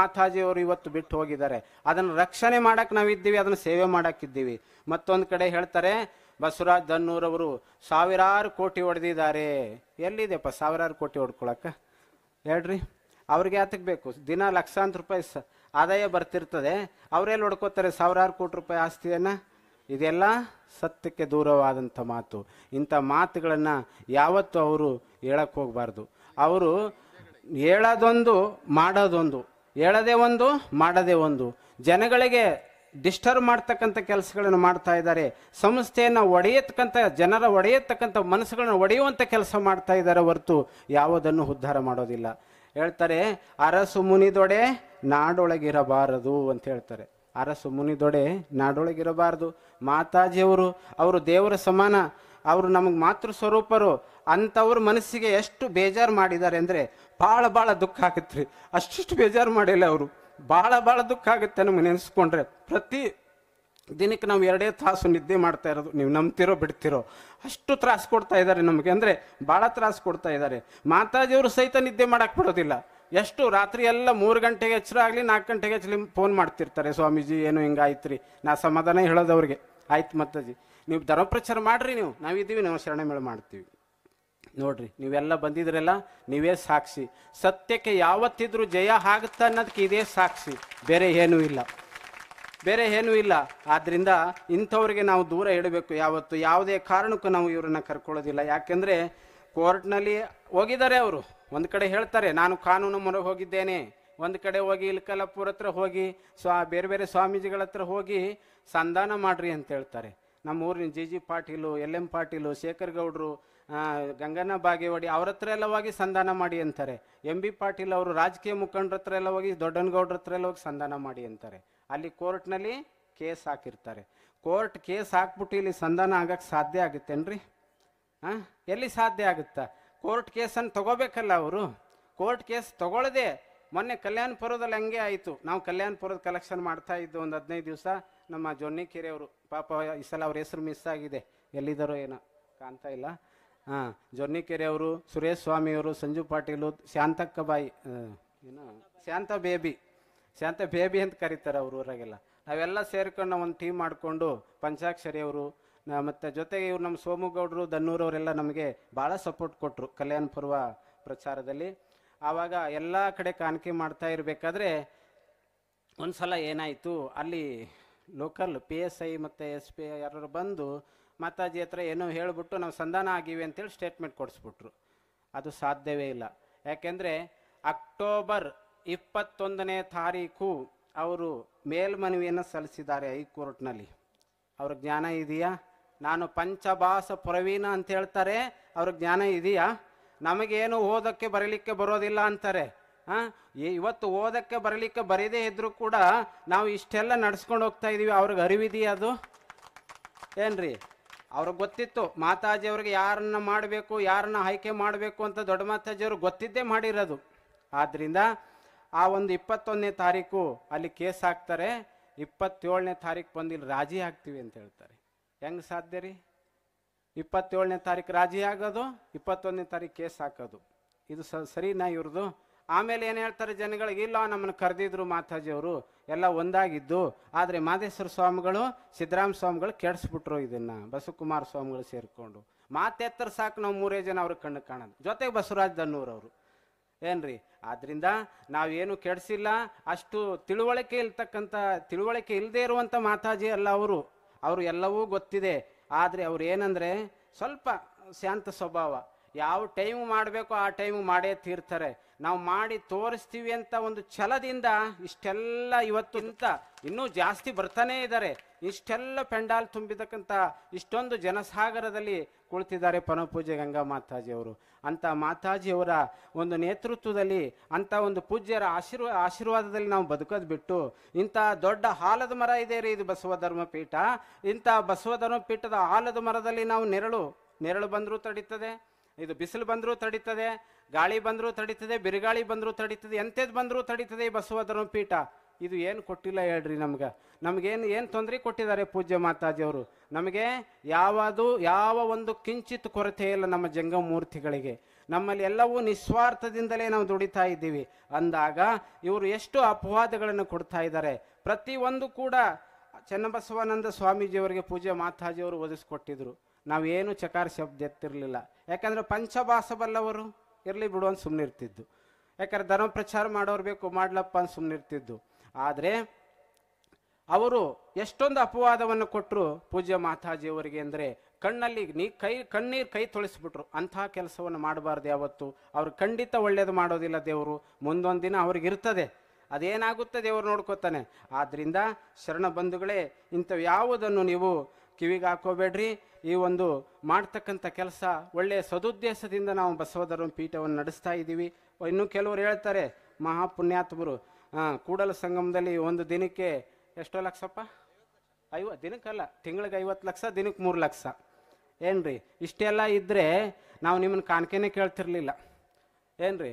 ಮಾತಾಜಿ ಅವರು ಇವತ್ತು ಬಿಟ್ಟು ಹೋಗಿದ್ದಾರೆ ಅದನ್ನು ರಕ್ಷಣೆ ಮಾಡಕ್ಕೆ ನಾವಿದ್ದೀವಿ ಅದನ್ನು ಸೇವೆ ಮಾಡಕ್ಕಿದ್ದೀವಿ ಮತ್ತೊಂದು ಕಡೆ ಹೇಳ್ತಾರೆ ಬಸವರಾಜ್ ಅವರು ಸಾವಿರಾರು ಕೋಟಿ ಹೊಡೆದಿದ್ದಾರೆ ಎಲ್ಲಿದೆಪ್ಪ ಸಾವಿರಾರು ಕೋಟಿ ಒಡ್ಕೊಳಕ ಹೇಳ್ರಿ ಅವ್ರಿಗೆ ಯಾತಕ್ಕೆ ಬೇಕು ದಿನ ಲಕ್ಷಾಂತರ ರೂಪಾಯಿ ಆದಾಯ ಬರ್ತಿರ್ತದೆ ಅವರೆಲ್ಲಿ ಹೊಡ್ಕೋತಾರೆ ಸಾವಿರಾರು ಕೋಟಿ ರೂಪಾಯಿ ಆಸ್ತಿಯನ್ನು ಇದೆಲ್ಲ ಸತ್ಯಕ್ಕೆ ದೂರವಾದಂಥ ಮಾತು ಇಂಥ ಮಾತುಗಳನ್ನು ಯಾವತ್ತೂ ಅವರು ಹೇಳಕ್ಕೆ ಹೋಗಬಾರ್ದು ಅವರು ಹೇಳೋದೊಂದು ಮಾಡೋದೊಂದು ಹೇಳದೆ ಒಂದು ಮಾಡದೆ ಒಂದು ಜನಗಳಿಗೆ ಡಿಸ್ಟರ್ಬ್ ಮಾಡ್ತಕ್ಕಂಥ ಕೆಲಸಗಳನ್ನು ಮಾಡ್ತಾ ಇದ್ದಾರೆ ಸಂಸ್ಥೆಯನ್ನು ಒಡೆಯತಕ್ಕಂಥ ಜನರ ಒಡೆಯತಕ್ಕಂಥ ಮನಸ್ಸುಗಳನ್ನು ಒಡೆಯುವಂಥ ಕೆಲಸ ಮಾಡ್ತಾ ಇದ್ದಾರೆ ಹೊರತು ಯಾವುದನ್ನು ಉದ್ಧಾರ ಮಾಡೋದಿಲ್ಲ ಹೇಳ್ತಾರೆ ಅರಸು ಮುನಿದೊಡೆ ನಾಡೊಳಗಿರಬಾರದು ಅಂತ ಹೇಳ್ತಾರೆ ಅರಸು ಮುನಿದೊಡೆ ನಾಡೊಳಗಿರಬಾರದು ಮಾತಾಜಿಯವರು ಅವರು ದೇವರ ಸಮಾನ ಅವರು ನಮಗೆ ಮಾತೃ ಸ್ವರೂಪರು ಅಂಥವ್ರ ಮನಸ್ಸಿಗೆ ಎಷ್ಟು ಬೇಜಾರು ಮಾಡಿದ್ದಾರೆ ಅಂದರೆ ಭಾಳ ಭಾಳ ದುಃಖ ಆಗುತ್ತೆ ರೀ ಅಷ್ಟಿಷ್ಟು ಬೇಜಾರು ಮಾಡಿಲ್ಲ ಅವರು ಭಾಳ ಭಾಳ ದುಃಖ ಆಗುತ್ತೆ ನಮಗೆ ನೆನೆಸ್ಕೊಂಡ್ರೆ ಪ್ರತಿ ದಿನಕ್ಕೆ ನಾವು ಎರಡೇ ತಾಸು ನಿದ್ದೆ ಮಾಡ್ತಾ ಇರೋದು ನೀವು ನಂಬ್ತಿರೋ ಬಿಡ್ತಿರೋ ಅಷ್ಟು ತ್ರಾಸು ಕೊಡ್ತಾ ಇದ್ದಾರೆ ನಮಗೆ ಅಂದರೆ ಭಾಳ ತ್ರಾಸು ಕೊಡ್ತಾ ಇದ್ದಾರೆ ಮಾತಾಜಿಯವರು ಸಹಿತ ನಿದ್ದೆ ಮಾಡೋಕ್ಕೆ ಬಿಡೋದಿಲ್ಲ ಎಷ್ಟು ರಾತ್ರಿ ಎಲ್ಲ ಮೂರು ಗಂಟೆಗೆ ಎಚ್ಚರ ಆಗಲಿ ನಾಲ್ಕು ಗಂಟೆಗೆ ಎಚ್ಚಲಿ ಫೋನ್ ಮಾಡ್ತಿರ್ತಾರೆ ಸ್ವಾಮೀಜಿ ಏನು ಹಿಂಗಾಯ್ತು ನಾ ಸಮಾಧಾನ ಹೇಳೋದು ಅವ್ರಿಗೆ ಆಯ್ತು ಮತ್ತಾಜಿ ನೀವು ಧರ್ಮ ಪ್ರಚಾರ ಮಾಡಿರಿ ನೀವು ನಾವಿದ್ದೀವಿ ನಾವು ಶರಣೆ ಮೇಲೆ ಮಾಡ್ತೀವಿ ನೋಡ್ರಿ ನೀವೆಲ್ಲ ಬಂದಿದ್ರಲ್ಲ ನೀವೇ ಸಾಕ್ಷಿ ಸತ್ಯಕ್ಕೆ ಯಾವತ್ತಿದ್ರೂ ಜಯ ಆಗುತ್ತೆ ಅನ್ನೋದಕ್ಕೆ ಇದೇ ಸಾಕ್ಷಿ ಬೇರೆ ಏನೂ ಇಲ್ಲ ಬೇರೆ ಏನೂ ಇಲ್ಲ ಆದ್ದರಿಂದ ಇಂಥವ್ರಿಗೆ ನಾವು ದೂರ ಇಡಬೇಕು ಯಾವತ್ತು ಯಾವುದೇ ಕಾರಣಕ್ಕೂ ನಾವು ಇವರನ್ನ ಕರ್ಕೊಳ್ಳೋದಿಲ್ಲ ಯಾಕೆಂದರೆ ಕೋರ್ಟ್ನಲ್ಲಿ ಹೋಗಿದ್ದಾರೆ ಅವರು ಒಂದು ಕಡೆ ಹೇಳ್ತಾರೆ ನಾನು ಕಾನೂನು ಮೊರೆ ಹೋಗಿದ್ದೇನೆ ಒಂದು ಕಡೆ ಹೋಗಿ ಇಲ್ಕಲ್ಲಪ್ಪುರ ಹತ್ರ ಹೋಗಿ ಸ್ವಾ ಬೇರೆ ಬೇರೆ ಸ್ವಾಮೀಜಿಗಳ ಹತ್ರ ಹೋಗಿ ಸಂಧಾನ ಮಾಡ್ರಿ ಅಂತ ಹೇಳ್ತಾರೆ ನಮ್ಮ ಊರಿನ G G Patil L M Patil Shekhar ಗೌಡರು ಗಂಗನ ಬಾಗೇವಾಡಿ ಅವ್ರ ಹತ್ರ ಎಲ್ಲ ಹೋಗಿ ಸಂಧಾನ ಮಾಡಿ ಅಂತಾರೆ ಎಂ ಬಿ ಪಾಟೀಲ್ ಅವರು ರಾಜಕೀಯ ಮುಖಂಡ್ರ ಹತ್ರ ಎಲ್ಲ ಹೋಗಿ ದೊಡ್ಡನಗೌಡ್ರ ಹತ್ರ ಎಲ್ಲ ಹೋಗಿ ಸಂಧಾನ ಮಾಡಿ ಅಂತಾರೆ ಅಲ್ಲಿ ಕೋರ್ಟ್ನಲ್ಲಿ ಕೇಸ್ ಹಾಕಿರ್ತಾರೆ ಕೋರ್ಟ್ ಕೇಸ್ ಹಾಕ್ಬಿಟ್ಟು ಇಲ್ಲಿ ಸಂಧಾನ ಆಗಕ್ಕೆ ಸಾಧ್ಯ ಆಗುತ್ತೇನ್ರಿ ಹಾಂ ಎಲ್ಲಿ ಸಾಧ್ಯ ಆಗುತ್ತಾ ಕೋರ್ಟ್ ಕೇಸನ್ನು ತಗೋಬೇಕಲ್ಲ ಅವರು ಕೋರ್ಟ್ ಕೇಸ್ ತಗೊಳ್ಳದೆ ಮೊನ್ನೆ ಕಲ್ಯಾಣಪುರದಲ್ಲಿ ಹಂಗೆ ಆಯಿತು ನಾವು ಕಲ್ಯಾಣಪುರದ ಕಲೆಕ್ಷನ್ ಮಾಡ್ತಾ ಇದ್ದು ಒಂದು ಹದಿನೈದು ದಿವಸ ನಮ್ಮ ಜೊನ್ನಿ ಅವರು ಪಾಪ ಈ ಸಲ ಅವ್ರ ಹೆಸರು ಮಿಸ್ ಆಗಿದೆ ಎಲ್ಲಿದ್ದಾರೋ ಏನೋ ಕಾಣ್ತಾ ಇಲ್ಲ ಹಾಂ ಜೊನ್ನಿಕೆರೆ ಅವರು ಸುರೇಶ್ ಅವರು ಸಂಜು ಪಾಟೀಲು ಶಾಂತಕ್ಕಬಾಯಿ ಏನು ಶಾಂತ ಬೇಬಿ ಶಾಂತ ಬೇಬಿ ಅಂತ ಕರೀತಾರೆ ಅವ್ರ ಊರಾಗೆಲ್ಲ ನಾವೆಲ್ಲ ಸೇರ್ಕೊಂಡು ಒಂದು ಟೀಮ್ ಮಾಡಿಕೊಂಡು ಪಂಚಾಕ್ಷರಿ ಅವರು ಮತ್ತು ಜೊತೆಗೆ ಇವ್ರು ನಮ್ಮ ಸೋಮುಗೌಡರು ದನ್ನೂರವರೆಲ್ಲ ನಮಗೆ ಭಾಳ ಸಪೋರ್ಟ್ ಕೊಟ್ಟರು ಕಲ್ಯಾಣ ಪೂರ್ವ ಪ್ರಚಾರದಲ್ಲಿ ಆವಾಗ ಎಲ್ಲ ಕಡೆ ಕಾಣಿಕೆ ಮಾಡ್ತಾ ಇರಬೇಕಾದ್ರೆ ಒಂದು ಸಲ ಏನಾಯಿತು ಅಲ್ಲಿ ಲೋಕಲ್ ಪಿ ಎಸ್ ಐ ಮತ್ತು ಎಸ್ ಪಿ ಐ ಯಾರು ಬಂದು ಮಾತಾಜಿ ಹತ್ರ ಏನೋ ಹೇಳಿಬಿಟ್ಟು ನಾವು ಸಂಧಾನ ಆಗಿವೆ ಅಂತೇಳಿ ಸ್ಟೇಟ್ಮೆಂಟ್ ಕೊಡಿಸ್ಬಿಟ್ರು ಅದು ಸಾಧ್ಯವೇ ಇಲ್ಲ ಯಾಕೆಂದರೆ ಅಕ್ಟೋಬರ್ ಇಪ್ಪತ್ತೊಂದನೇ ತಾರೀಕು ಅವರು ಮೇಲ್ಮನವಿಯನ್ನು ಸಲ್ಲಿಸಿದ್ದಾರೆ ಹೈಕೋರ್ಟ್ನಲ್ಲಿ ಅವ್ರ ಜ್ಞಾನ ಇದೆಯಾ ನಾನು ಪಂಚಭಾಸ ಪ್ರವೀಣ ಅಂತ ಹೇಳ್ತಾರೆ ಅವ್ರ ಜ್ಞಾನ ಇದೆಯಾ ನಮಗೇನು ಓದಕ್ಕೆ ಬರಲಿಕ್ಕೆ ಬರೋದಿಲ್ಲ ಅಂತಾರೆ ಹಾಂ ಇವತ್ತು ಓದಕ್ಕೆ ಬರಲಿಕ್ಕೆ ಬರೀದೇ ಇದ್ರೂ ಕೂಡ ನಾವು ಇಷ್ಟೆಲ್ಲ ನಡ್ಸ್ಕೊಂಡು ಹೋಗ್ತಾ ಇದೀವಿ ಅವ್ರಿಗೆ ಅರಿವಿದೆಯಾ ಅದು ಏನ್ರಿ ಅವ್ರಿಗೆ ಗೊತ್ತಿತ್ತು ಮಾತಾಜಿ ಅವ್ರಿಗೆ ಯಾರನ್ನ ಮಾಡಬೇಕು ಯಾರನ್ನ ಆಯ್ಕೆ ಮಾಡಬೇಕು ಅಂತ ದೊಡ್ಡ ಮಾತಾಜಿ ಮಾತಾಜಿಯವರು ಗೊತ್ತಿದ್ದೇ ಮಾಡಿರೋದು ಆದ್ದರಿಂದ ಆ ಒಂದು ಇಪ್ಪತ್ತೊಂದನೇ ತಾರೀಕು ಅಲ್ಲಿ ಕೇಸ್ ಹಾಕ್ತಾರೆ ಇಪ್ಪತ್ತೇಳನೇ ತಾರೀಕು ಬಂದು ಇಲ್ಲಿ ರಾಜಿ ಹಾಕ್ತೀವಿ ಅಂತ ಹೇಳ್ತಾರೆ ಹೆಂಗೆ ಸಾಧ್ಯ ರೀ ಇಪ್ಪತ್ತೇಳನೇ ತಾರೀಕು ರಾಜಿ ಆಗೋದು ಇಪ್ಪತ್ತೊಂದನೇ ತಾರೀಕು ಕೇಸ್ ಹಾಕೋದು ಇದು ಸ ಸರಿನಾ ಇವ್ರದ್ದು ಆಮೇಲೆ ಏನು ಹೇಳ್ತಾರೆ ಜನಗಳಿಗೆ ಇಲ್ಲ ನಮ್ಮನ್ನು ಕರೆದಿದ್ರು ಅವರು ಎಲ್ಲ ಒಂದಾಗಿದ್ದು ಆದರೆ ಮಾದೇಶ್ವರ ಸ್ವಾಮಿಗಳು ಸಿದ್ದರಾಮ ಸ್ವಾಮಿಗಳು ಕೆಡಿಸ್ಬಿಟ್ರು ಇದನ್ನು ಬಸವಕುಮಾರ ಸ್ವಾಮಿಗಳು ಸೇರಿಕೊಂಡು ಮಾತೆತ್ತರ ಸಾಕು ನಾವು ಮೂರೇ ಜನ ಅವ್ರಿಗೆ ಕಣ್ಣು ಕಾಣೋದು ಜೊತೆಗೆ ಬಸವರಾಜ್ ದನ್ನೂರವರು ಏನ್ರಿ ಆದ್ರಿಂದ ನಾವೇನು ಕೆಡಿಸಿಲ್ಲ ಅಷ್ಟು ತಿಳುವಳಿಕೆ ಇಲ್ತಕ್ಕಂಥ ತಿಳುವಳಿಕೆ ಇಲ್ಲದೆ ಇರುವಂಥ ಮಾತಾಜಿ ಅಲ್ಲ ಅವರು ಅವರು ಎಲ್ಲವೂ ಗೊತ್ತಿದೆ ಆದರೆ ಅವ್ರು ಏನಂದರೆ ಸ್ವಲ್ಪ ಶಾಂತ ಸ್ವಭಾವ ಯಾವ ಟೈಮು ಮಾಡಬೇಕೋ ಆ ಟೈಮ್ ಮಾಡೇ ತೀರ್ತಾರೆ ನಾವು ಮಾಡಿ ತೋರಿಸ್ತೀವಿ ಅಂತ ಒಂದು ಛಲದಿಂದ ಇಷ್ಟೆಲ್ಲ ಇವತ್ತು ಇಂತ ಇನ್ನೂ ಜಾಸ್ತಿ ಬರ್ತಾನೆ ಇದ್ದಾರೆ ಇಷ್ಟೆಲ್ಲ ಪೆಂಡಾಲ್ ತುಂಬಿದಕ್ಕಂಥ ಇಷ್ಟೊಂದು ಜನಸಾಗರದಲ್ಲಿ ಕುಳಿತಿದ್ದಾರೆ ಪನಪೂಜೆ ಗಂಗಾ ಮಾತಾಜಿಯವರು ಅಂಥ ಮಾತಾಜಿಯವರ ಒಂದು ನೇತೃತ್ವದಲ್ಲಿ ಅಂಥ ಒಂದು ಪೂಜ್ಯರ ಆಶೀರ್ವ ಆಶೀರ್ವಾದದಲ್ಲಿ ನಾವು ಬದುಕೋದು ಬಿಟ್ಟು ಇಂಥ ದೊಡ್ಡ ಹಾಲದ ಮರ ಇದೆ ರೀ ಇದು ಬಸವ ಪೀಠ ಇಂಥ ಬಸವ ಪೀಠದ ಹಾಲದ ಮರದಲ್ಲಿ ನಾವು ನೆರಳು ನೆರಳು ಬಂದರೂ ತಡೀತದೆ ಇದು ಬಿಸಿಲು ಬಂದರೂ ತಡೀತದೆ ಗಾಳಿ ಬಂದರೂ ತಡೀತದೆ ಬಿರುಗಾಳಿ ಬಂದರೂ ತಡೀತದೆ ಎಂಥದ್ದು ಬಂದರೂ ತಡೀತದೆ ಈ ಬಸವ ಪೀಠ ಇದು ಏನು ಕೊಟ್ಟಿಲ್ಲ ಹೇಳ್ರಿ ನಮ್ಗೆ ನಮಗೇನು ಏನು ತೊಂದರೆ ಕೊಟ್ಟಿದ್ದಾರೆ ಪೂಜ್ಯ ಮಾತಾಜಿಯವರು ನಮಗೆ ಯಾವುದು ಯಾವ ಒಂದು ಕಿಂಚಿತ್ ಕೊರತೆ ಇಲ್ಲ ನಮ್ಮ ಜಂಗಮೂರ್ತಿಗಳಿಗೆ ನಮ್ಮಲ್ಲಿ ಎಲ್ಲವೂ ನಿಸ್ವಾರ್ಥದಿಂದಲೇ ನಾವು ದುಡಿತಾ ಇದ್ದೀವಿ ಅಂದಾಗ ಇವರು ಎಷ್ಟು ಅಪವಾದಗಳನ್ನು ಕೊಡ್ತಾ ಇದ್ದಾರೆ ಪ್ರತಿಯೊಂದು ಕೂಡ ಚನ್ನಬಸವಾನಂದ ಸ್ವಾಮೀಜಿಯವರಿಗೆ ಪೂಜ್ಯ ಮಾತಾಜಿಯವರು ಒದಗಿಸ್ಕೊಟ್ಟಿದ್ರು ನಾವೇನು ಚಕಾರ ಶಬ್ದ ಎತ್ತಿರಲಿಲ್ಲ ಯಾಕಂದರೆ ಪಂಚಭಾಸ ಬಲ್ಲವರು ಇರಲಿ ಬಿಡು ಅಂತ ಸುಮ್ಮನೆ ಇರ್ತಿದ್ದು ಧರ್ಮ ಪ್ರಚಾರ ಮಾಡೋರು ಬೇಕು ಮಾಡ್ಲಪ್ಪ ಅಂತ ಸುಮ್ಮನೆ ಇರ್ತಿದ್ದು ಆದರೆ ಅವರು ಎಷ್ಟೊಂದು ಅಪವಾದವನ್ನು ಕೊಟ್ಟರು ಪೂಜ್ಯ ಮಾತಾಜಿಯವರಿಗೆ ಅಂದರೆ ಕಣ್ಣಲ್ಲಿ ನೀ ಕೈ ಕಣ್ಣೀರು ಕೈ ತೊಳಿಸ್ಬಿಟ್ರು ಅಂಥ ಕೆಲಸವನ್ನು ಮಾಡಬಾರ್ದು ಯಾವತ್ತು ಅವ್ರು ಖಂಡಿತ ಒಳ್ಳೇದು ಮಾಡೋದಿಲ್ಲ ದೇವರು ಮುಂದೊಂದು ದಿನ ಅವ್ರಿಗೆ ಇರ್ತದೆ ಅದೇನಾಗುತ್ತೆ ದೇವರು ನೋಡ್ಕೋತಾನೆ ಆದ್ದರಿಂದ ಶರಣ ಬಂಧುಗಳೇ ಇಂಥವು ಯಾವುದನ್ನು ನೀವು ಕಿವಿಗೆ ಹಾಕೋಬೇಡ್ರಿ ಈ ಒಂದು ಮಾಡ್ತಕ್ಕಂಥ ಕೆಲಸ ಒಳ್ಳೆಯ ಸದುದ್ದೇಶದಿಂದ ನಾವು ಬಸವಧರ್ಮ ಪೀಠವನ್ನು ನಡೆಸ್ತಾ ಇದ್ದೀವಿ ಇನ್ನೂ ಕೆಲವರು ಹೇಳ್ತಾರೆ ಮಹಾಪುಣ್ಯಾತ್ಮರು ಕೂಡಲ ಸಂಗಮದಲ್ಲಿ ಒಂದು ದಿನಕ್ಕೆ ಎಷ್ಟೋ ಲಕ್ಷಪ್ಪ ಐವ ದಿನಕ್ಕಲ್ಲ ತಿಂಗಳಿಗೆ ಐವತ್ತು ಲಕ್ಷ ದಿನಕ್ಕೆ ಮೂರು ಲಕ್ಷ ಏನ್ರಿ ಇಷ್ಟೆಲ್ಲ ಇದ್ದರೆ ನಾವು ನಿಮ್ಮನ್ನು ಕಾಣಿಕೆನೇ ಕೇಳ್ತಿರ್ಲಿಲ್ಲ ಏನ್ರಿ